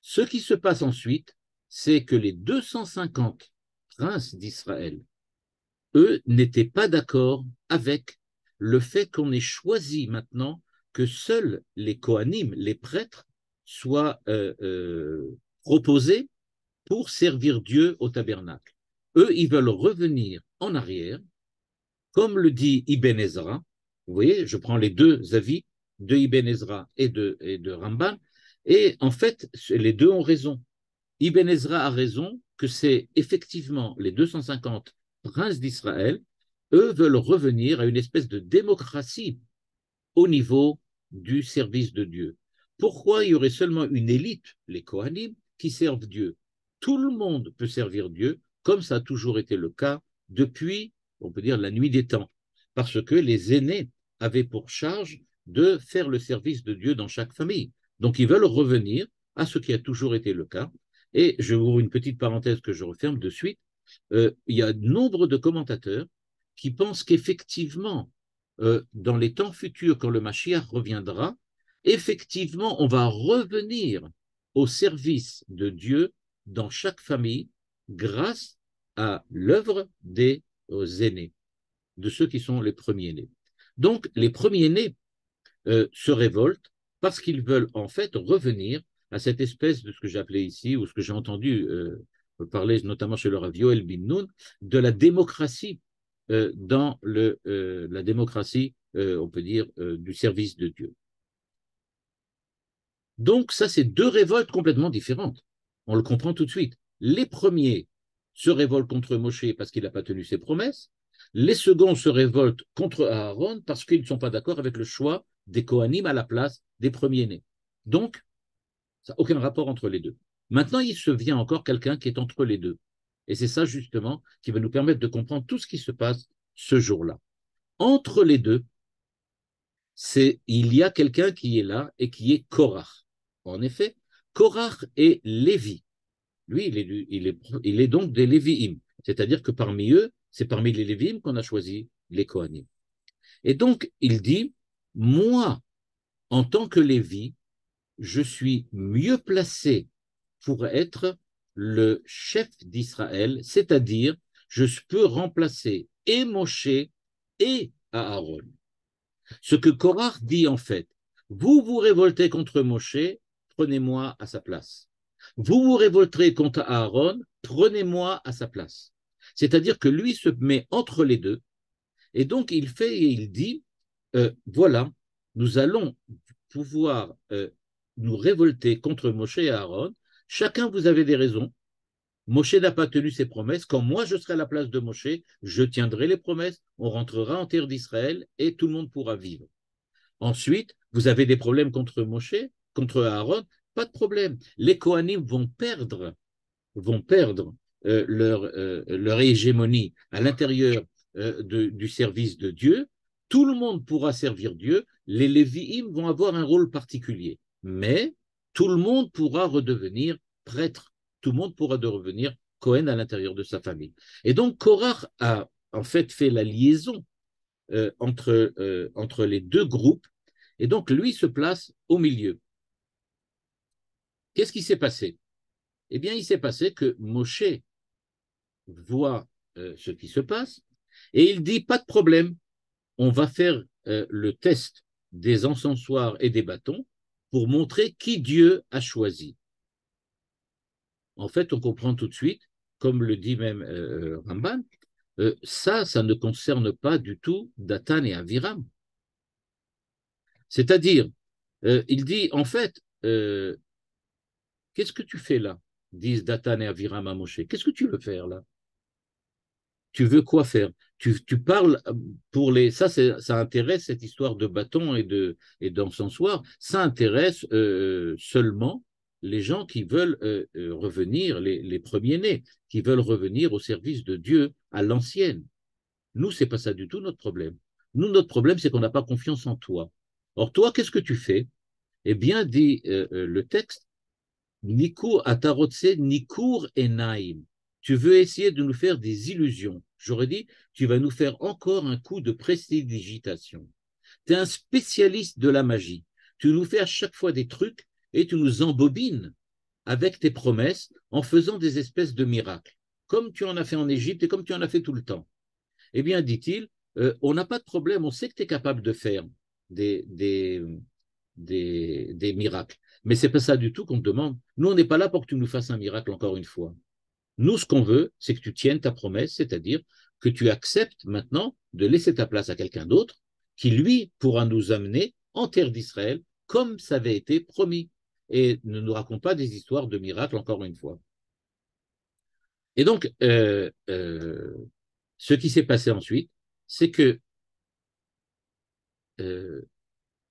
Ce qui se passe ensuite, c'est que les 250 princes d'Israël, eux, n'étaient pas d'accord avec le fait qu'on ait choisi maintenant que seuls les Kohanim, les prêtres, soient euh, euh, proposés pour servir Dieu au tabernacle. Eux, ils veulent revenir en arrière, comme le dit Ibn Ezra. Vous voyez, je prends les deux avis de Ibn Ezra et de, et de Ramban. Et en fait, les deux ont raison. Ibn Ezra a raison que c'est effectivement les 250 princes d'Israël, eux veulent revenir à une espèce de démocratie au niveau du service de Dieu. Pourquoi il y aurait seulement une élite, les Kohanim, servent Dieu. Tout le monde peut servir Dieu, comme ça a toujours été le cas depuis, on peut dire, la nuit des temps, parce que les aînés avaient pour charge de faire le service de Dieu dans chaque famille. Donc ils veulent revenir à ce qui a toujours été le cas. Et je vous ouvre une petite parenthèse que je referme de suite. Euh, il y a nombre de commentateurs qui pensent qu'effectivement, euh, dans les temps futurs, quand le Mashiach reviendra, effectivement, on va revenir au service de Dieu dans chaque famille grâce à l'œuvre des euh, aînés, de ceux qui sont les premiers-nés. Donc les premiers-nés euh, se révoltent parce qu'ils veulent en fait revenir à cette espèce de ce que j'appelais ici, ou ce que j'ai entendu euh, parler notamment chez le Rav el Bin de la démocratie dans le, la démocratie, on peut dire, du service de Dieu. Donc ça, c'est deux révoltes complètement différentes. On le comprend tout de suite. Les premiers se révoltent contre Moshe parce qu'il n'a pas tenu ses promesses. Les seconds se révoltent contre Aaron parce qu'ils ne sont pas d'accord avec le choix des Kohanim à la place des premiers-nés. Donc, ça n'a aucun rapport entre les deux. Maintenant, il se vient encore quelqu'un qui est entre les deux. Et c'est ça justement qui va nous permettre de comprendre tout ce qui se passe ce jour-là. Entre les deux, c'est il y a quelqu'un qui est là et qui est Korach. En effet, Korach est Lévi. Lui, il est, donc des Lévi'im. C'est-à-dire que parmi eux, c'est parmi les Lévi'im qu'on a choisi les Kohanim. Et donc, il dit, moi, en tant que Lévi, je suis mieux placé pour être le chef d'Israël, c'est-à-dire je peux remplacer et Moshe et Aaron. Ce que Korach dit en fait, vous vous révoltez contre Moshe, prenez-moi à sa place. Vous vous révolterez contre Aaron, prenez-moi à sa place. C'est-à-dire que lui se met entre les deux, et donc il fait et il dit, euh, voilà, nous allons pouvoir euh, nous révolter contre Moshe et Aaron. Chacun, vous avez des raisons. Moshe n'a pas tenu ses promesses. Quand moi, je serai à la place de Moshe, je tiendrai les promesses. On rentrera en terre d'Israël et tout le monde pourra vivre. Ensuite, vous avez des problèmes contre Moshe contre Aaron, pas de problème. Les Kohanim vont perdre, vont perdre euh, leur, euh, leur hégémonie à l'intérieur euh, du service de Dieu. Tout le monde pourra servir Dieu. Les Lévi'im vont avoir un rôle particulier. Mais tout le monde pourra redevenir prêtre. Tout le monde pourra devenir Cohen à l'intérieur de sa famille. Et donc, Korach a en fait fait la liaison entre, entre les deux groupes. Et donc, lui se place au milieu. Qu'est-ce qui s'est passé Eh bien, il s'est passé que Moshe voit euh, ce qui se passe et il dit pas de problème, on va faire euh, le test des encensoirs et des bâtons pour montrer qui Dieu a choisi. En fait, on comprend tout de suite, comme le dit même euh, Ramban, ça, ça ne concerne pas du tout Datan et Aviram. C'est-à-dire, il dit en fait, Qu'est-ce que tu fais là disent Datan et Aviram à Moshe. Qu'est-ce que tu veux faire là Tu veux quoi faire tu, parles euh, pour les. Ça, ça intéresse cette histoire de bâton et de et d'encensoir. Ça intéresse euh, euh, seulement les gens qui veulent revenir, les, premiers-nés, qui veulent revenir au service de Dieu à l'ancienne. Nous, ce n'est pas ça du tout notre problème. Nous, notre problème, c'est qu'on n'a pas confiance en toi. Or, toi, qu'est-ce que tu fais Eh bien, dit le texte, et Naïm. Tu veux essayer de nous faire des illusions. J'aurais dit, tu vas nous faire encore un coup de prestidigitation. Tu es un spécialiste de la magie. Tu nous fais à chaque fois des trucs et tu nous embobines avec tes promesses en faisant des espèces de miracles, comme tu en as fait en Égypte et comme tu en as fait tout le temps. Eh bien, dit-il, euh, on n'a pas de problème, on sait que tu es capable de faire des, des, des miracles. Mais c'est pas ça du tout qu'on te demande. Nous, on n'est pas là pour que tu nous fasses un miracle encore une fois. Nous, ce qu'on veut, c'est que tu tiennes ta promesse, c'est-à-dire que tu acceptes maintenant de laisser ta place à quelqu'un d'autre qui, lui, pourra nous amener en terre d'Israël comme ça avait été promis. Et ne nous raconte pas des histoires de miracles encore une fois. Et donc, euh, euh, ce qui s'est passé ensuite, c'est que euh,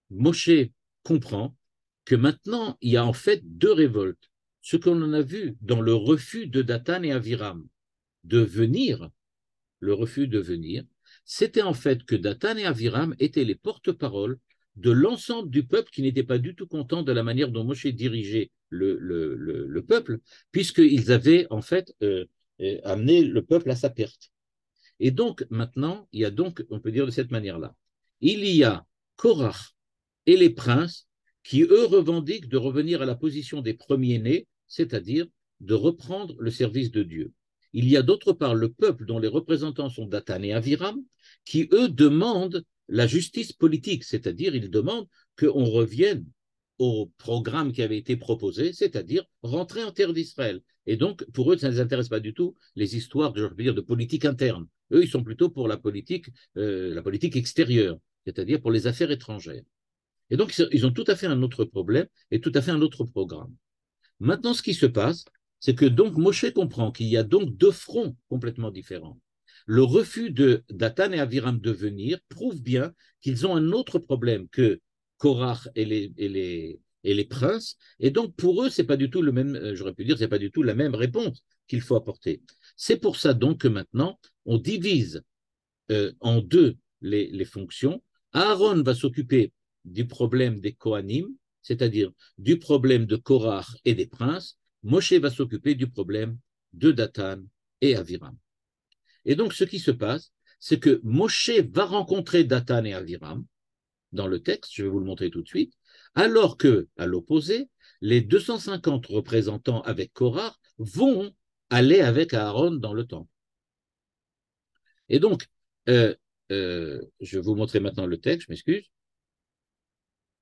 Moshe comprend que maintenant, il y a en fait deux révoltes. Ce qu'on en a vu dans le refus de Datan et Aviram de venir, le refus de venir, c'était en fait que Datan et Aviram étaient les porte-parole de l'ensemble du peuple qui n'était pas du tout content de la manière dont Moshe dirigeait le, peuple, puisqu'ils avaient en fait euh, euh, amené le peuple à sa perte. Et donc maintenant, il y a donc, on peut dire de cette manière-là, il y a Korach et les princes qui eux revendiquent de revenir à la position des premiers-nés, c'est-à-dire de reprendre le service de Dieu. Il y a d'autre part le peuple dont les représentants sont Datan et Aviram, qui eux demandent la justice politique, c'est-à-dire ils demandent qu'on revienne au programme qui avait été proposé, c'est-à-dire rentrer en terre d'Israël. Et donc, pour eux, ça ne les intéresse pas du tout les histoires de, de politique interne. Eux, ils sont plutôt pour la politique, euh, la politique extérieure, c'est-à-dire pour les affaires étrangères. Et donc, ils ont tout à fait un autre problème et tout à fait un autre programme. Maintenant, ce qui se passe, c'est que donc Moshe comprend qu'il y a donc deux fronts complètement différents. Le refus de Datan et Aviram de venir prouve bien qu'ils ont un autre problème que Korach et les, les, et les princes. Et donc, pour eux, c'est pas du tout le même, euh, j'aurais pu dire, c'est pas du tout la même réponse qu'il faut apporter. C'est pour ça donc que maintenant, on divise euh, en deux les fonctions. Aaron va s'occuper du problème des Kohanim, c'est-à-dire du problème de Korar et des princes, Moshe va s'occuper du problème de Datan et Aviram. Et donc, ce qui se passe, c'est que Moshe va rencontrer Datan et Aviram dans le texte, je vais vous le montrer tout de suite, alors que, à l'opposé, les 250 représentants avec Korah vont aller avec Aaron dans le temple. Et donc, euh, euh, je vais vous montrer maintenant le texte, je m'excuse.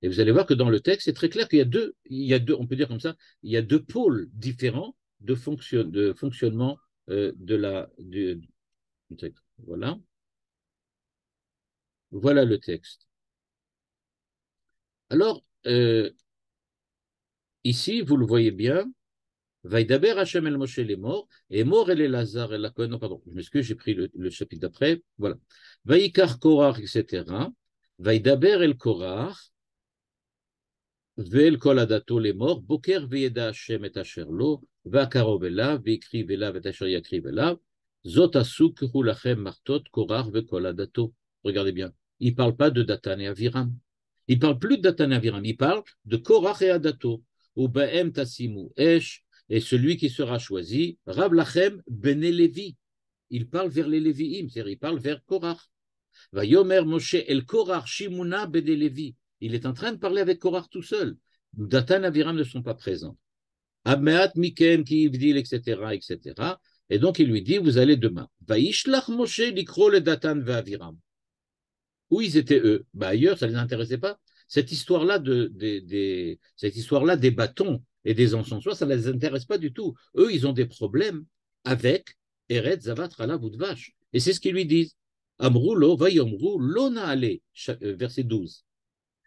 Et vous allez voir que dans le texte, c'est très clair qu'il y a deux, on peut dire comme ça, il y a deux pôles différents de, fonctionnement euh, de la, du, texte. Voilà. Voilà le texte. Alors, euh, ici, vous le voyez bien, Vaidaber, Hachem el Moshe les morts, et mort el Lazare el non, pardon, je m'excuse, j'ai pris le, chapitre d'après, voilà. Vaïkar Korach, etc. Vaidaber el » ואל כל עדתו לאמור, boker וידע השם את אשר לו, והקרוב אליו, והקריב אליו את אשר יקריב אליו, זאת Regardez bien, il parle pas de Datan et Aviram. Il parle plus de Datan Aviram, il parle de Korach et Adato. Ou Baem Tassimu Esh, et celui qui sera choisi, Rab Lachem Bene Il parle vers les levii c'est-à-dire il parle vers Korach. Vayomer Moshe El Korach Shimuna Bene il est en train de parler avec Korar tout seul. Datan et Aviram ne sont pas présents. Abmeat Mikem, Kivdil, etc., etc. Et donc il lui dit, vous allez demain. Vaishlach Moshe likro le Datan Où ils étaient eux bah, Ailleurs, ça ne les intéressait pas. Cette histoire-là de, cette histoire-là des bâtons et des encensoirs, ça ne les intéresse pas du tout. Eux, ils ont des problèmes avec Eretz Zavat Rala Et c'est ce qu'ils lui disent. Amroulo, vayomrou, lona ale, euh, verset 12.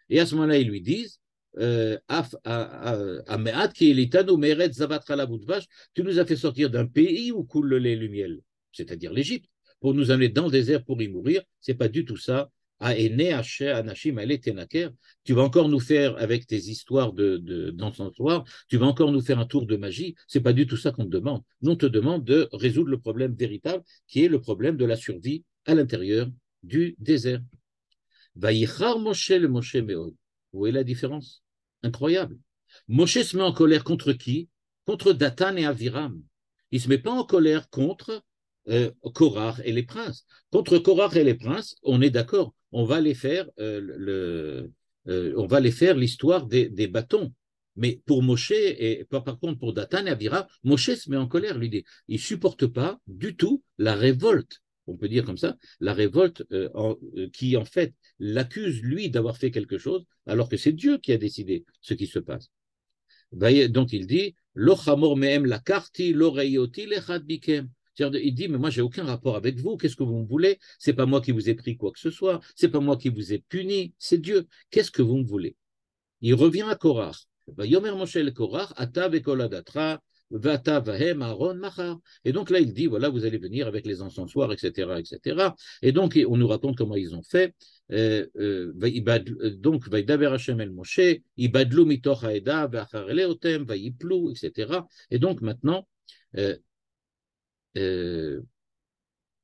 Et à ce moment-là, ils lui disent tu nous as fait sortir d'un pays où coule le lait et le miel, c'est-à-dire l'Égypte, pour nous amener dans le désert pour y mourir. C'est pas du tout ça. Ah, tu vas encore nous faire, avec tes histoires de, d'encensoir, tu vas encore nous faire un tour de magie. C'est pas du tout ça qu'on te demande. Nous, on te demande de résoudre le problème véritable, qui est le problème de la survie à l'intérieur du désert. Vaïchar Moshe le Moshe Vous la différence Incroyable. Moshe se met en colère contre qui Contre Datan et Aviram. Il ne se met pas en colère contre euh, et les princes. Contre Korar et les princes, on est d'accord, on va les faire euh, euh, on va les faire l'histoire des, bâtons. Mais pour Moshe et par, contre pour Datan et Aviram, Moshe se met en colère, lui dit, il supporte pas du tout la révolte on peut dire comme ça, la révolte euh, euh, qui en fait l'accuse lui d'avoir fait quelque chose, alors que c'est Dieu qui a décidé ce qui se passe. Donc il dit, la il dit, mais moi, j'ai aucun rapport avec vous. Qu'est-ce que vous me voulez C'est pas moi qui vous ai pris quoi que ce soit. C'est pas moi qui vous ai puni. C'est Dieu. Qu'est-ce que vous me voulez Il revient à Korach. Et donc là, il dit, voilà, vous allez venir avec les encensoirs, etc., etc. Et donc, on nous raconte comment ils ont fait. Euh, euh, euh donc, Vaïdaber Hashem el Moshe, ibadlou mitoch haeda, Vachareleotem, Vaïplu, etc. Et donc, maintenant, euh, euh,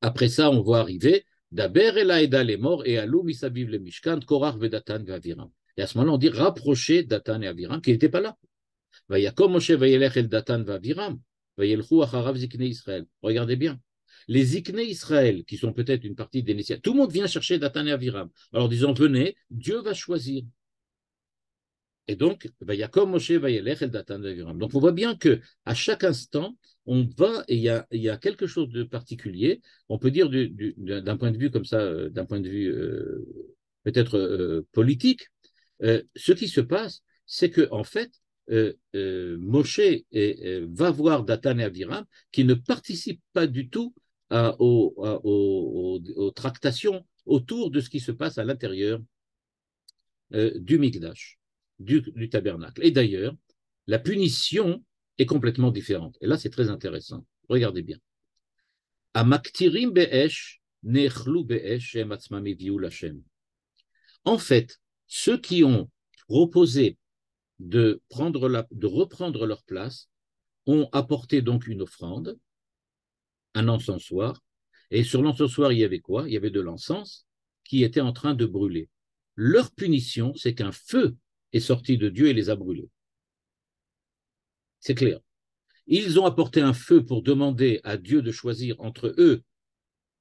après ça, on voit arriver Daber el haeda les morts, et Alou misaviv le Mishkan, Korach vedatan vaviram. Et à ce moment-là, on dit rapprocher Datan et Aviram, qui n'étaient pas là. Moshe el Datan acharav Israël. Regardez bien. Les zikne Israël, qui sont peut-être une partie des tout le monde vient chercher Datan et Aviram. Alors disons, venez, Dieu va choisir. Et donc, Vayakom Moshe vayelech el Datan vaviram. Donc on voit bien que à chaque instant, on va, et il y a, quelque chose de particulier, on peut dire d'un point de vue comme ça, euh, d'un point de vue euh, peut-être euh, politique, ce qui se passe, c'est que en fait, euh, euh, Moshe et, euh, va voir Dathan et qui ne participent pas du tout aux, tractations autour de ce qui se passe à l'intérieur du Mikdash, du, tabernacle. Et d'ailleurs, la punition est complètement différente. Et là, c'est très intéressant. Regardez bien. En fait, ceux qui ont proposé de, prendre la, de reprendre leur place, ont apporté donc une offrande, un encensoir, et sur l'encensoir, il y avait quoi Il y avait de l'encens qui était en train de brûler. Leur punition, c'est qu'un feu est sorti de Dieu et les a brûlés. C'est clair. Ils ont apporté un feu pour demander à Dieu de choisir entre eux,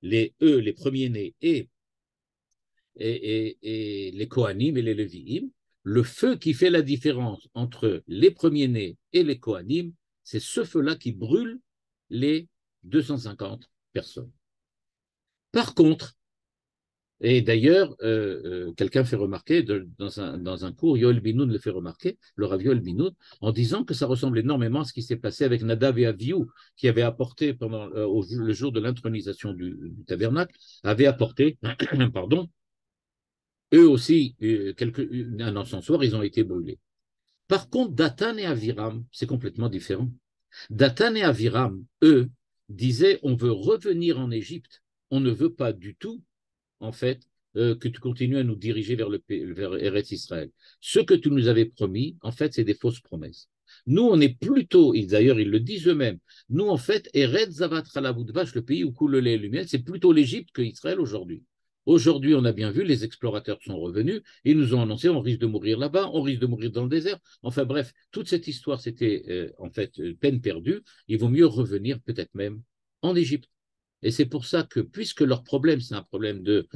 les eux, les premiers-nés, et, et, les Kohanim et les Leviim le feu qui fait la différence entre les premiers-nés et les coanimes, c'est ce feu-là qui brûle les 250 personnes. Par contre, et d'ailleurs, euh, euh, quelqu'un fait remarquer dans, un, cours, Yoel Binoun le fait remarquer, le Rav Yoel Binoun, en disant que ça ressemble énormément à ce qui s'est passé avec Nadav et Aviou, qui avait apporté pendant euh, le jour de l'intronisation du, tabernacle, avait apporté, pardon, eux aussi, euh, quelques, euh, un encensoir, ils ont été brûlés. Par contre, Datan et Aviram, c'est complètement différent. Datan et Aviram, eux, disaient on veut revenir en Égypte. On ne veut pas du tout, en fait, euh, que tu continues à nous diriger vers, le, vers Eretz Israël. Ce que tu nous avais promis, en fait, c'est des fausses promesses. Nous, on est plutôt, d'ailleurs, ils le disent eux-mêmes, nous, en fait, Eretz Zavat le pays où coule le lait et le c'est plutôt l'Égypte qu'Israël Israël aujourd'hui. Aujourd'hui, on a bien vu, les explorateurs sont revenus, ils nous ont annoncé on risque de mourir là-bas, on risque de mourir dans le désert. Enfin bref, toute cette histoire, c'était euh, en fait euh, peine perdue. Il vaut mieux revenir peut-être même en Égypte. Et c'est pour ça que, puisque leur problème, c'est un problème de,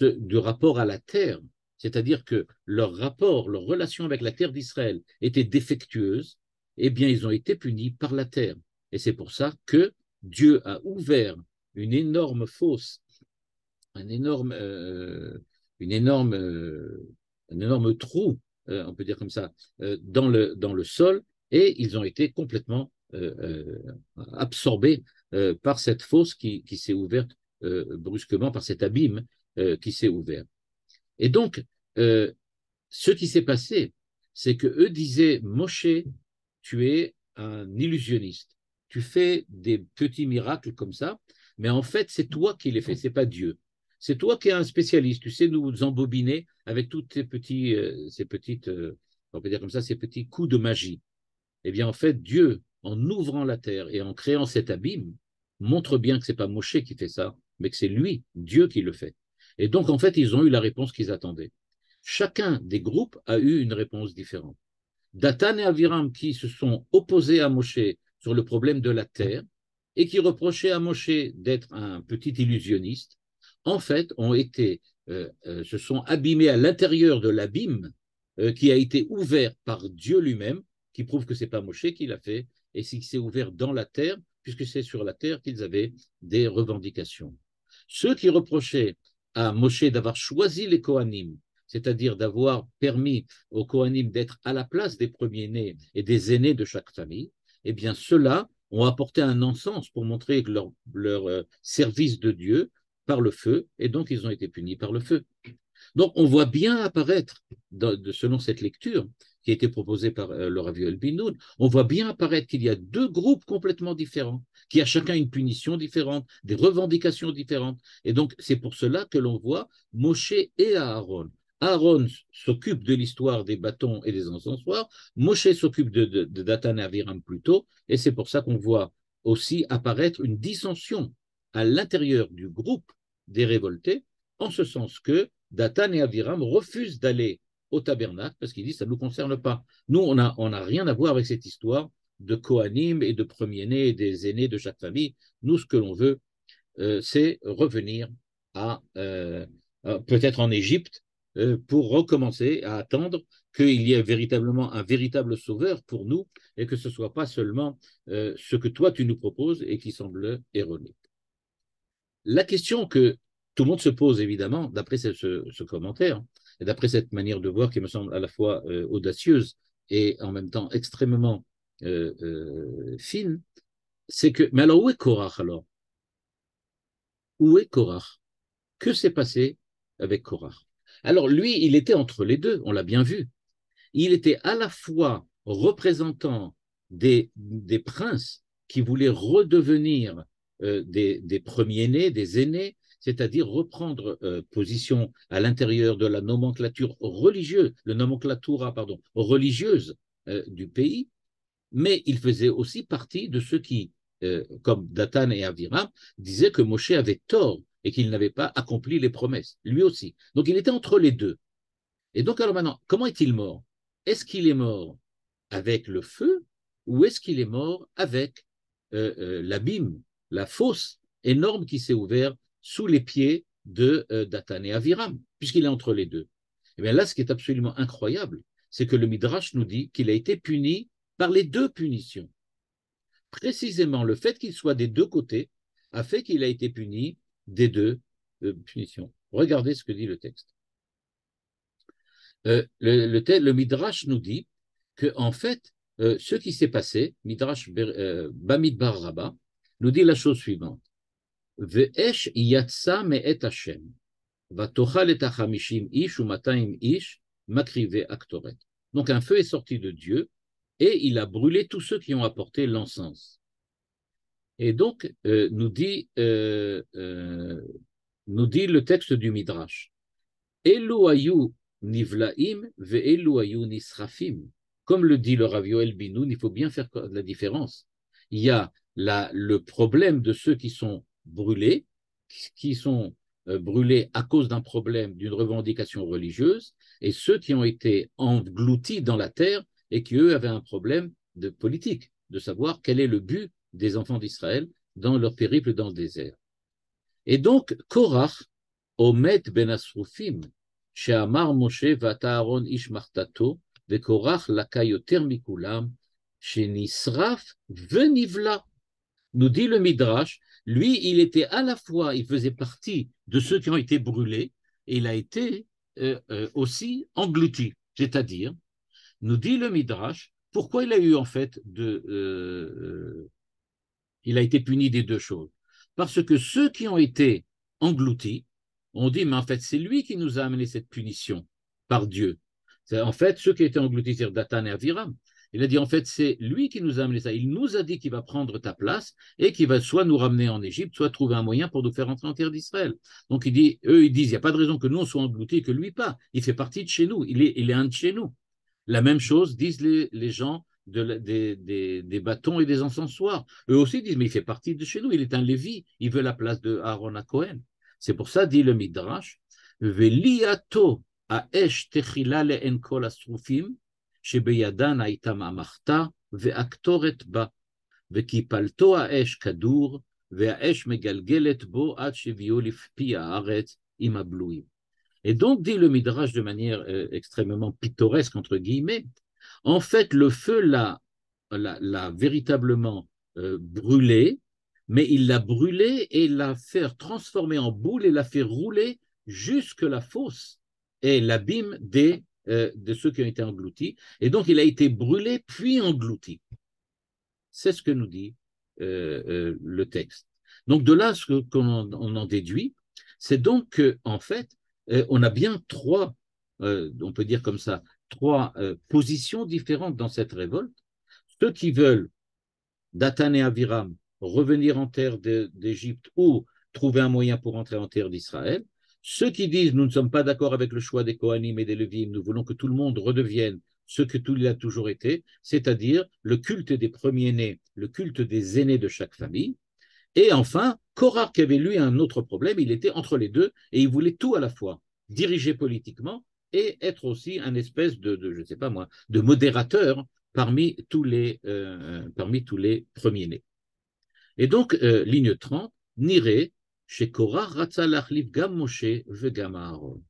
de rapport à la terre, c'est-à-dire que leur rapport, leur relation avec la terre d'Israël était défectueuse, eh bien, ils ont été punis par la terre. Et c'est pour ça que Dieu a ouvert une énorme fosse un énorme, euh, une énorme, euh, un énorme trou, euh, on peut dire comme ça, dans, le, dans le sol, et ils ont été complètement absorbés par cette fosse qui, qui s'est ouverte brusquement, par cet abîme qui s'est ouvert. Et donc, ce qui s'est passé, c'est que eux disaient, Moshe, tu es un illusionniste, tu fais des petits miracles comme ça, mais en fait, c'est toi qui les fais, c'est pas Dieu c'est toi qui es un spécialiste, tu sais nous embobiner avec tous ces, petits, euh, ces petites, euh, on peut dire comme ça, ces petits coups de magie. Eh bien, en fait, Dieu, en ouvrant la terre et en créant cet abîme, montre bien que ce n'est pas Moshe qui fait ça, mais que c'est lui, Dieu, qui le fait. Et donc, en fait, ils ont eu la réponse qu'ils attendaient. Chacun des groupes a eu une réponse différente. Datan et Aviram, qui se sont opposés à Moshe sur le problème de la terre, et qui reprochaient à Moshe d'être un petit illusionniste, en fait, ont été, euh, euh, se sont abîmés à l'intérieur de l'abîme euh, qui a été ouvert par Dieu lui-même, qui prouve que c'est pas Moshe qui l'a fait, et c'est s'est ouvert dans la terre, puisque c'est sur la terre qu'ils avaient des revendications. Ceux qui reprochaient à Moshe d'avoir choisi les Kohanim, c'est-à-dire d'avoir permis aux Kohanim d'être à la place des premiers-nés et des aînés de chaque famille, eh bien ceux-là ont apporté un encens pour montrer leur service de Dieu par le feu, et donc ils ont été punis par le feu. Donc on voit bien apparaître, selon cette lecture qui a été proposée par euh, Laura le on voit bien apparaître qu'il y a deux groupes complètement différents, qui a chacun une punition différente, des revendications différentes. Et donc c'est pour cela que l'on voit Moshe et Aaron. Aaron s'occupe de l'histoire des bâtons et des encensoirs, Moshe s'occupe de, de, plutôt et c'est pour ça qu'on voit aussi apparaître une dissension à l'intérieur du groupe des révoltés, en ce sens que Datan et Aviram refusent d'aller au tabernacle parce qu'ils disent ça ne nous concerne pas. Nous, on n'a on a rien à voir avec cette histoire de Kohanim et de premier-né et des aînés de chaque famille. Nous, ce que l'on veut, euh, c'est revenir euh, à peut-être en Égypte euh, pour recommencer à attendre qu'il y ait véritablement un véritable sauveur pour nous et que ce ne soit pas seulement ce que toi tu nous proposes et qui semble erroné la question que tout le monde se pose, évidemment, d'après ce, commentaire, et d'après cette manière de voir qui me semble à la fois euh, audacieuse et en même temps extrêmement euh, euh, fine, c'est que, mais alors où est Korach alors Où est Korach Que s'est passé avec Korach Alors lui, il était entre les deux, on l'a bien vu. Il était à la fois représentant des, des princes qui voulaient redevenir euh, des, premiers-nés, des aînés, c'est-à-dire reprendre euh, position à l'intérieur de la nomenclature religieuse, le nomenclatura, pardon, religieuse euh, du pays, mais il faisait aussi partie de ceux qui, comme Datan et Aviram, disaient que Moshe avait tort et qu'il n'avait pas accompli les promesses, lui aussi. Donc il était entre les deux. Et donc alors maintenant, comment est-il mort Est-ce qu'il est mort avec le feu ou est-ce qu'il est mort avec l'abîme la fosse énorme qui s'est ouverte sous les pieds de euh, et Aviram, puisqu'il est entre les deux. Et eh bien là, ce qui est absolument incroyable, c'est que le Midrash nous dit qu'il a été puni par les deux punitions. Précisément, le fait qu'il soit des deux côtés a fait qu'il a été puni des deux euh, punitions. Regardez ce que dit le texte. Euh, le, Midrash nous dit que en fait, ce qui s'est passé, Midrash Bamidbar Rabba, nous dit la chose suivante. Ve'esh yatsa me'et Hashem, va'tochal et ish ou mataim ish, makrive aktoret. Donc un feu est sorti de Dieu et il a brûlé tous ceux qui ont apporté l'encens. Et donc, euh, nous, dit, euh, euh, nous dit le texte du Midrash. ayu nivlaim ve ayu nisrafim. Comme le dit le Yoel Binoun, il faut bien faire la différence. Il y a le problème de ceux qui sont brûlés, qui sont euh, brûlés à cause d'un problème, d'une revendication religieuse, et ceux qui ont été engloutis dans la terre et qui, eux, avaient un problème de politique, de savoir quel est le but des enfants d'Israël dans leur périple dans le désert. Et donc, Korach, Omet ben Asrufim, Sheamar Moshe Vataaron Korach venivla nous dit le Midrash, lui, il était à la fois, il faisait partie de ceux qui ont été brûlés, et il a été euh, euh, aussi englouti. C'est-à-dire, nous dit le Midrash, pourquoi il a eu en fait de... Euh, il a été puni des deux choses. Parce que ceux qui ont été engloutis, on dit, mais en fait, c'est lui qui nous a amené cette punition par Dieu. C'est en fait ceux qui étaient engloutis, c'est Datan et Aviram. Il a dit en fait, c'est lui qui nous a amené ça. Il nous a dit qu'il va prendre ta place et qu'il va soit nous ramener en Égypte, soit trouver un moyen pour nous faire entrer en terre d'Israël. Donc il dit, eux, ils disent, il n'y a pas de raison que nous on soit engloutis et que lui pas. Il fait partie de chez nous. Il est, il est un de chez nous. La même chose disent les, gens de des, des, bâtons et des encensoirs. Eux aussi disent, mais il fait partie de chez nous. Il est un Lévi. Il veut la place de Aaron à Cohen. C'est pour ça, dit le Midrash, Veliato. Aesh le kol et donc, dit le Midrash de manière euh, extrêmement pittoresque, entre guillemets, en fait, le feu l'a, véritablement euh, brûlé, mais il l'a brûlé et l'a fait transformer en boule et l'a fait rouler jusque la fosse et l'abîme des euh, de ceux qui ont été engloutis. Et donc, il a été brûlé puis englouti. C'est ce que nous dit euh, euh, le texte. Donc, de là, ce qu'on on en déduit, c'est donc qu'en en fait, on a bien trois, on peut dire comme ça, trois positions différentes dans cette révolte. Ceux qui veulent, Datan et Aviram, revenir en terre d'Égypte ou trouver un moyen pour entrer en terre d'Israël, ceux qui disent nous ne sommes pas d'accord avec le choix des Kohanim et des Levim, nous voulons que tout le monde redevienne ce que tout il a toujours été, c'est-à-dire le culte des premiers-nés, le culte des aînés de chaque famille. Et enfin, Korah qui avait lui un autre problème, il était entre les deux et il voulait tout à la fois, diriger politiquement et être aussi un espèce de, je sais pas moi, de modérateur parmi tous les, euh, les premiers-nés. Et donc, euh, ligne 30, Niré, Gam Moshe Aaron.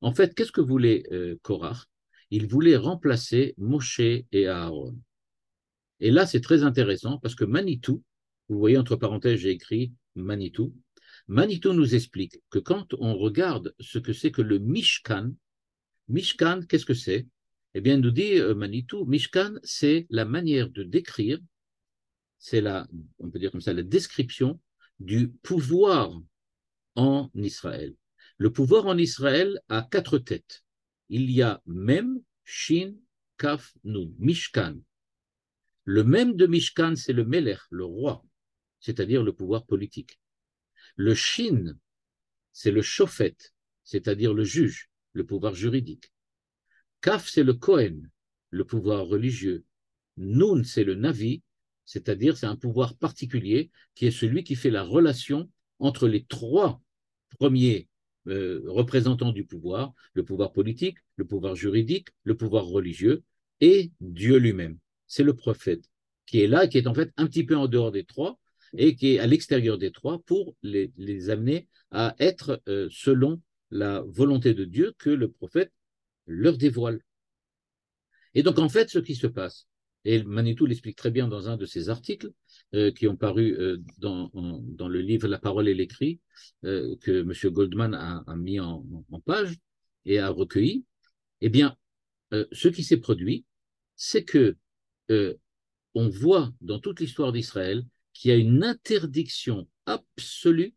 En fait, qu'est-ce que voulait euh, Korah Il voulait remplacer Moshe et Aaron. Et là, c'est très intéressant parce que Manitou, vous voyez entre parenthèses, j'ai écrit Manitou. Manitou nous explique que quand on regarde ce que c'est que le Mishkan, Mishkan, qu'est-ce que c'est Eh bien, nous dit euh, Manitou, Mishkan, c'est la manière de décrire, c'est la, on peut dire comme ça, la description du pouvoir en Israël. Le pouvoir en Israël a quatre têtes. Il y a Mem, Shin, Kaf, Nun, Mishkan. Le Mem de Mishkan, c'est le Melech, le roi, c'est-à-dire le pouvoir politique. Le Shin, c'est le Shofet, c'est-à-dire le juge, le pouvoir juridique. Kaf, c'est le Kohen, le pouvoir religieux. Nun, c'est le Navi, c'est-à-dire c'est un pouvoir particulier qui est celui qui fait la relation entre les trois premiers euh, représentants du pouvoir, le pouvoir politique, le pouvoir juridique, le pouvoir religieux et Dieu lui-même. C'est le prophète qui est là, qui est en fait un petit peu en dehors des trois et qui est à l'extérieur des trois pour les, amener à être euh, selon la volonté de Dieu que le prophète leur dévoile. Et donc en fait, ce qui se passe, et Manitou l'explique très bien dans un de ses articles euh, qui ont paru euh, dans, le livre La parole et l'écrit euh, que M. Goldman a, mis en, page et a recueilli. Eh bien, ce qui s'est produit, c'est que on voit dans toute l'histoire d'Israël qu'il y a une interdiction absolue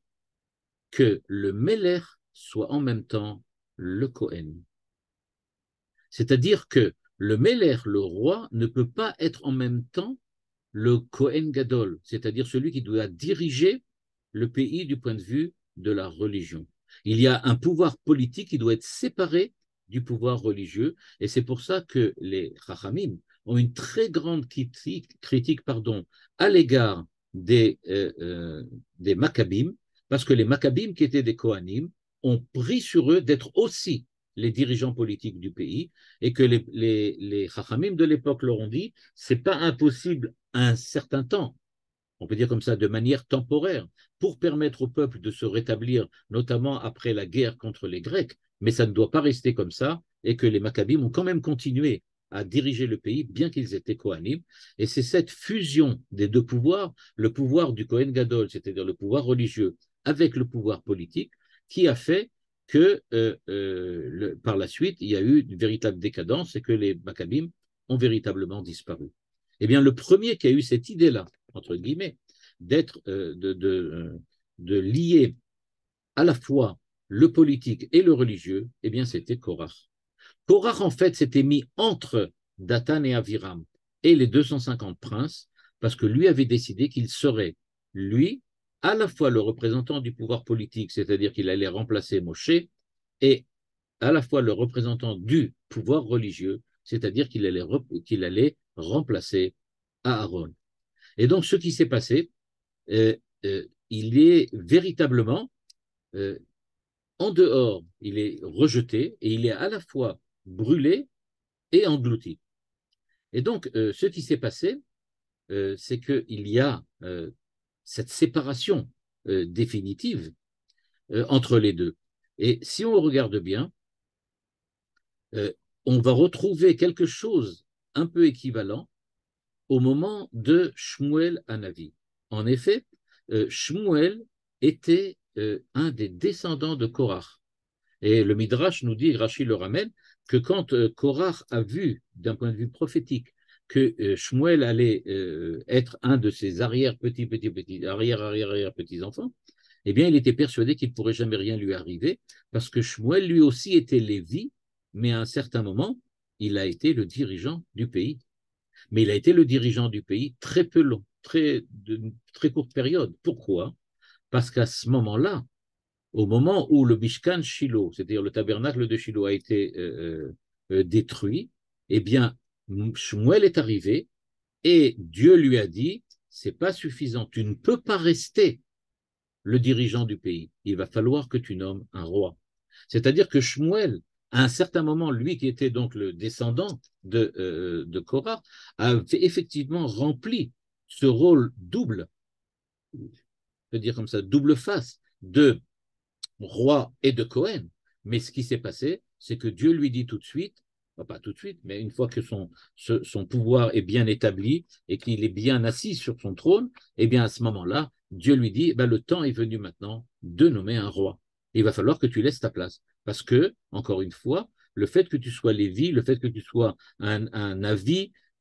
que le Meller soit en même temps le Cohen. C'est-à-dire que le Meller, le roi, ne peut pas être en même temps le Kohen Gadol, c'est-à-dire celui qui doit diriger le pays du point de vue de la religion. Il y a un pouvoir politique qui doit être séparé du pouvoir religieux, et c'est pour ça que les Chachamim ont une très grande critique, pardon, à l'égard des, euh, euh, des Maccabim, parce que les Maccabim qui étaient des Kohanim ont pris sur eux d'être aussi les dirigeants politiques du pays et que les, les, de l'époque leur ont dit c'est pas impossible un certain temps, on peut dire comme ça, de manière temporaire, pour permettre au peuple de se rétablir, notamment après la guerre contre les Grecs, mais ça ne doit pas rester comme ça et que les Maccabim ont quand même continué à diriger le pays, bien qu'ils étaient Kohanim. Et c'est cette fusion des deux pouvoirs, le pouvoir du Kohen Gadol, c'est-à-dire le pouvoir religieux, avec le pouvoir politique, qui a fait que euh, euh, par la suite, il y a eu une véritable décadence et que les Maccabim ont véritablement disparu. Eh bien, le premier qui a eu cette idée-là, entre guillemets, d'être, euh, de, de, lier à la fois le politique et le religieux, eh bien, c'était Korach. Korach, en fait, s'était mis entre Datan et Aviram et les 250 princes parce que lui avait décidé qu'il serait, lui, à la fois le représentant du pouvoir politique, c'est-à-dire qu'il allait remplacer Moshe, et à la fois le représentant du pouvoir religieux, c'est-à-dire qu'il allait, qu'il allait, remplacer Aaron. Et donc, ce qui s'est passé, euh, euh, il est véritablement euh, en dehors, il est rejeté et il est à la fois brûlé et englouti. Et donc, ce qui s'est passé, c'est qu'il y a cette séparation euh, définitive euh, entre les deux. Et si on regarde bien, euh, on va retrouver quelque chose un peu équivalent au moment de Shmuel Anavi. En effet, Shmuel était un des descendants de Korach. Et le Midrash nous dit, Rachid le ramène, que quand Korach a vu, d'un point de vue prophétique, que euh, Shmuel allait euh, être un de ses arrière petits petits petits arrière arrière petits enfants, eh bien il était persuadé qu'il ne pourrait jamais rien lui arriver parce que Shmuel lui aussi était Lévi, mais à un certain moment il a été le dirigeant du pays. Mais il a été le dirigeant du pays très peu long, très très courte période. Pourquoi Parce qu'à ce moment-là, au moment où le Bishkan Shiloh, c'est-à-dire le tabernacle de Shiloh, a été euh, détruit, eh bien, Shmuel est arrivé et Dieu lui a dit c'est pas suffisant, tu ne peux pas rester le dirigeant du pays. Il va falloir que tu nommes un roi. C'est-à-dire que Shmuel, à un certain moment, lui qui était donc le descendant de, euh, de Korah, a effectivement rempli ce rôle double, je peux dire comme ça, double face de roi et de Cohen. Mais ce qui s'est passé, c'est que Dieu lui dit tout de suite, pas tout de suite, mais une fois que son, son pouvoir est bien établi et qu'il est bien assis sur son trône, eh bien à ce moment-là, Dieu lui dit, bah, le temps est venu maintenant de nommer un roi. il va falloir que tu laisses ta place. Parce que, encore une fois, le fait que tu sois Lévi, le fait que tu sois un, un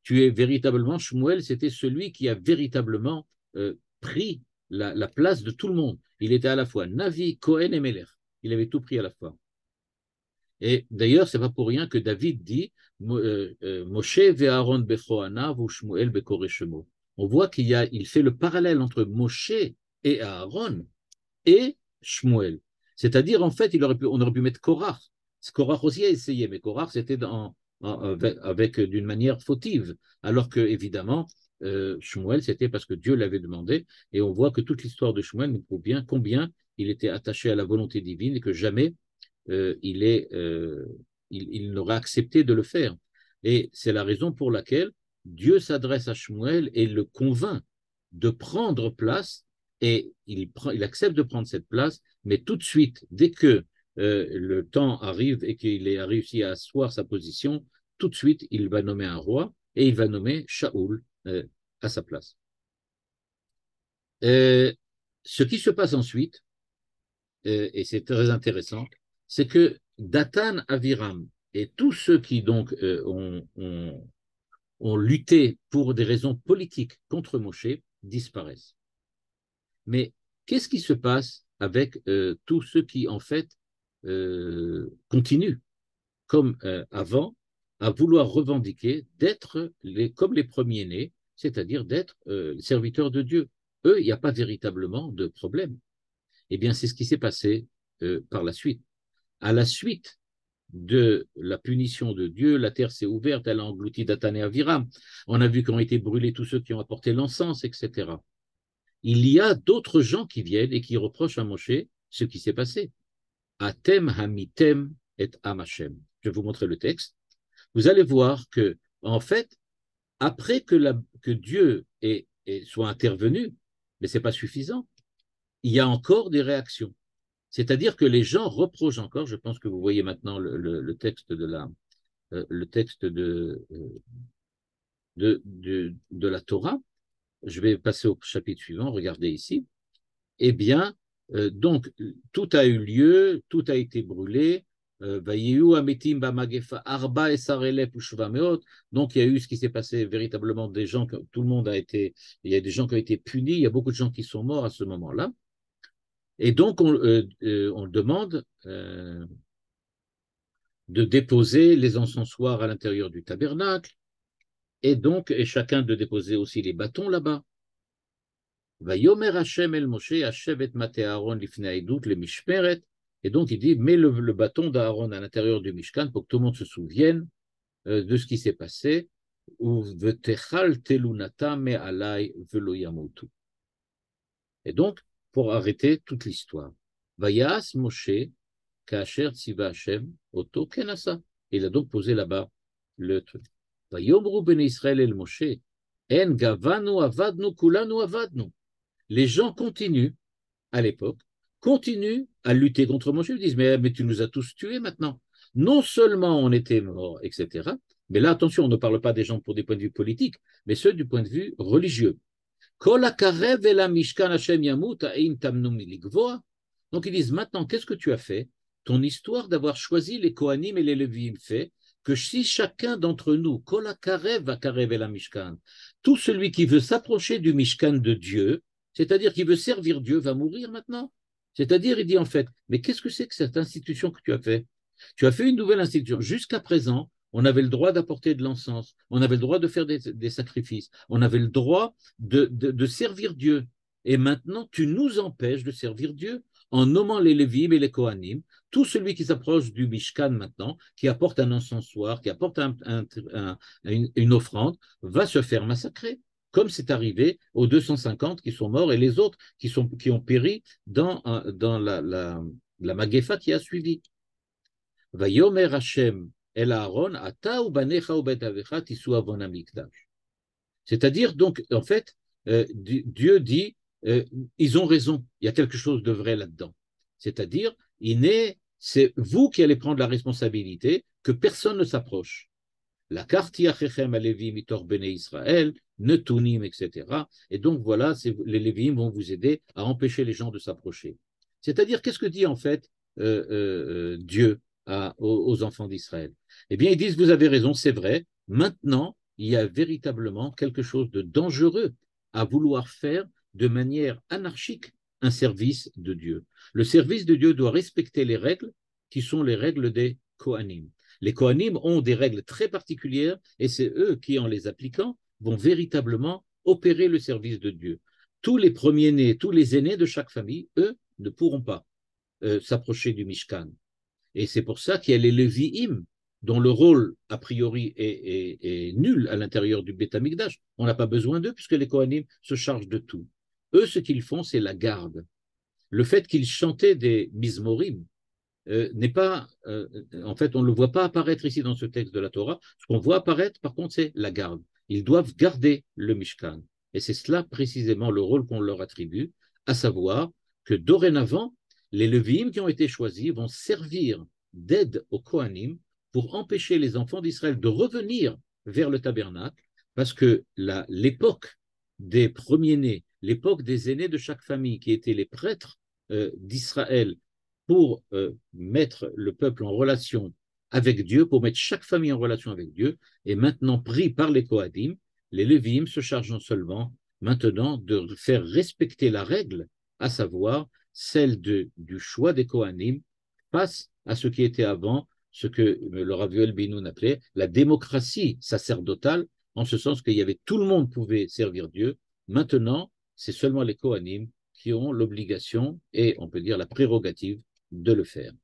tu es véritablement, Shmuel, c'était celui qui a véritablement euh, pris la, la, place de tout le monde. Il était à la fois Navi, Cohen et Meller. Il avait tout pris à la fois. Et d'ailleurs, c'est pas pour rien que David dit euh, euh, Moshe ve'Aaron ou Shmuel On voit qu'il y a, il fait le parallèle entre Moshe et Aaron et Shmuel. C'est-à-dire, en fait, il aurait pu, on aurait pu mettre Korach. Korach aussi a essayé, mais Korach, c'était avec, euh, d'une manière fautive. Alors que, évidemment, Shmuel, c'était parce que Dieu l'avait demandé. Et on voit que toute l'histoire de Shmuel nous prouve bien combien il était attaché à la volonté divine et que jamais euh, il, est, euh, il, accepté de le faire. Et c'est la raison pour laquelle Dieu s'adresse à Shmuel et le convainc de prendre place, et il, prend, il accepte de prendre cette place, mais tout de suite, dès que euh, le temps arrive et qu'il a réussi à asseoir sa position, tout de suite, il va nommer un roi et il va nommer Shaul à sa place. ce qui se passe ensuite, et c'est très intéressant, c'est que Datan Aviram et tous ceux qui donc euh, ont, lutté pour des raisons politiques contre Moshe disparaissent. Mais qu'est-ce qui se passe avec euh, tous ceux qui en fait euh, continuent comme avant à vouloir revendiquer d'être les, comme les premiers-nés, c'est-à-dire d'être serviteurs de Dieu Eux, il n'y a pas véritablement de problème. Eh bien, c'est ce qui s'est passé par la suite à la suite de la punition de Dieu, la terre s'est ouverte, elle a englouti Datan Aviram. On a vu qu'ont été brûlés tous ceux qui ont apporté l'encens, etc. Il y a d'autres gens qui viennent et qui reprochent à Moshe ce qui s'est passé. Atem hamitem et amachem. Je vais vous montrer le texte. Vous allez voir que, en fait, après que, Dieu soit intervenu, mais ce n'est pas suffisant, il y a encore des réactions. C'est-à-dire que les gens reprochent encore, je pense que vous voyez maintenant le, texte de la, euh, le texte euh, de, de, de, la Torah, je vais passer au chapitre suivant, regardez ici, eh bien, euh, donc, tout a eu lieu, tout a été brûlé, donc il y a eu ce qui s'est passé véritablement des gens, que, tout le monde a été, il y a des gens qui ont été punis, il y a beaucoup de gens qui sont morts à ce moment-là. Et donc, on, le euh, euh, demande euh, de déposer les encensoirs à l'intérieur du tabernacle, et donc, et chacun de déposer aussi les bâtons là-bas. Et donc, il dit, mets le, le bâton d'Aaron à l'intérieur du Mishkan pour que tout le monde se souvienne de ce qui s'est passé. Et donc, pour arrêter toute l'histoire. Moshe, kasher Tziva Oto Il a donc posé là-bas le truc. Israël el Moshe, En Gavanu Avadnu Kulanu Avadnu. Les gens continuent, à l'époque, continuent à lutter contre Moshe. Ils disent, mais, mais tu nous as tous tués maintenant. Non seulement on était morts, etc., mais là, attention, on ne parle pas des gens pour des points de vue politiques, mais ceux du point de vue religieux. Donc ils disent maintenant, qu'est-ce que tu as fait Ton histoire d'avoir choisi les Kohanim et les Levim fait que si chacun d'entre nous, tout celui qui veut s'approcher du Mishkan de Dieu, c'est-à-dire qui veut servir Dieu, va mourir maintenant. C'est-à-dire, il dit en fait, mais qu'est-ce que c'est que cette institution que tu as fait Tu as fait une nouvelle institution. Jusqu'à présent, on avait le droit d'apporter de l'encens, on avait le droit de faire des, sacrifices, on avait le droit de, servir Dieu. Et maintenant, tu nous empêches de servir Dieu en nommant les Lévim et les Kohanim, tout celui qui s'approche du Mishkan maintenant, qui apporte un encensoir, qui apporte une, offrande, va se faire massacrer comme c'est arrivé aux 250 qui sont morts et les autres qui, ont péri dans, euh, la, la, qui a suivi. Vayomer Hashem c'est-à-dire, donc, en fait, euh, Dieu dit, euh, ils ont raison, il y a quelque chose de vrai là-dedans. C'est-à-dire, c'est vous qui allez prendre la responsabilité que personne ne s'approche. La carte Israël, Netunim, etc. Et donc voilà, les Lévim vont vous aider à empêcher les gens de s'approcher. C'est-à-dire, qu'est-ce que dit en fait euh, Dieu aux, enfants d'Israël Eh bien, ils disent, vous avez raison, c'est vrai, maintenant, il y a véritablement quelque chose de dangereux à vouloir faire de manière anarchique un service de Dieu. Le service de Dieu doit respecter les règles qui sont les règles des Kohanim. Les Kohanim ont des règles très particulières et c'est eux qui, en les appliquant, vont véritablement opérer le service de Dieu. Tous les premiers-nés, tous les aînés de chaque famille, eux, ne pourront pas euh, s'approcher du Mishkan. Et c'est pour ça qu'il y a les Lévi'im, dont le rôle, a priori, est, nul à l'intérieur du beta On n'a pas besoin d'eux, puisque les Kohanim se chargent de tout. Eux, ce qu'ils font, c'est la garde. Le fait qu'ils chantaient des Mizmorim euh, n'est pas. Euh, en fait, on ne le voit pas apparaître ici dans ce texte de la Torah. Ce qu'on voit apparaître, par contre, c'est la garde. Ils doivent garder le Mishkan. Et c'est cela précisément le rôle qu'on leur attribue, à savoir que dorénavant, les Lévites qui ont été choisis vont servir d'aide aux Kohanim pour empêcher les enfants d'Israël de revenir vers le tabernacle, parce que l'époque des premiers-nés, l'époque des aînés de chaque famille, qui étaient les prêtres euh, d'Israël pour euh, mettre le peuple en relation avec Dieu, pour mettre chaque famille en relation avec Dieu, est maintenant pris par les Kohanim, les Lévites se chargeant seulement maintenant de faire respecter la règle, à savoir celle de, du choix des coanimes passe à ce qui était avant, ce que le Ravuel Binoun appelait la démocratie sacerdotale, en ce sens qu'il y avait tout le monde pouvait servir Dieu. Maintenant, c'est seulement les coanimes qui ont l'obligation et on peut dire la prérogative de le faire.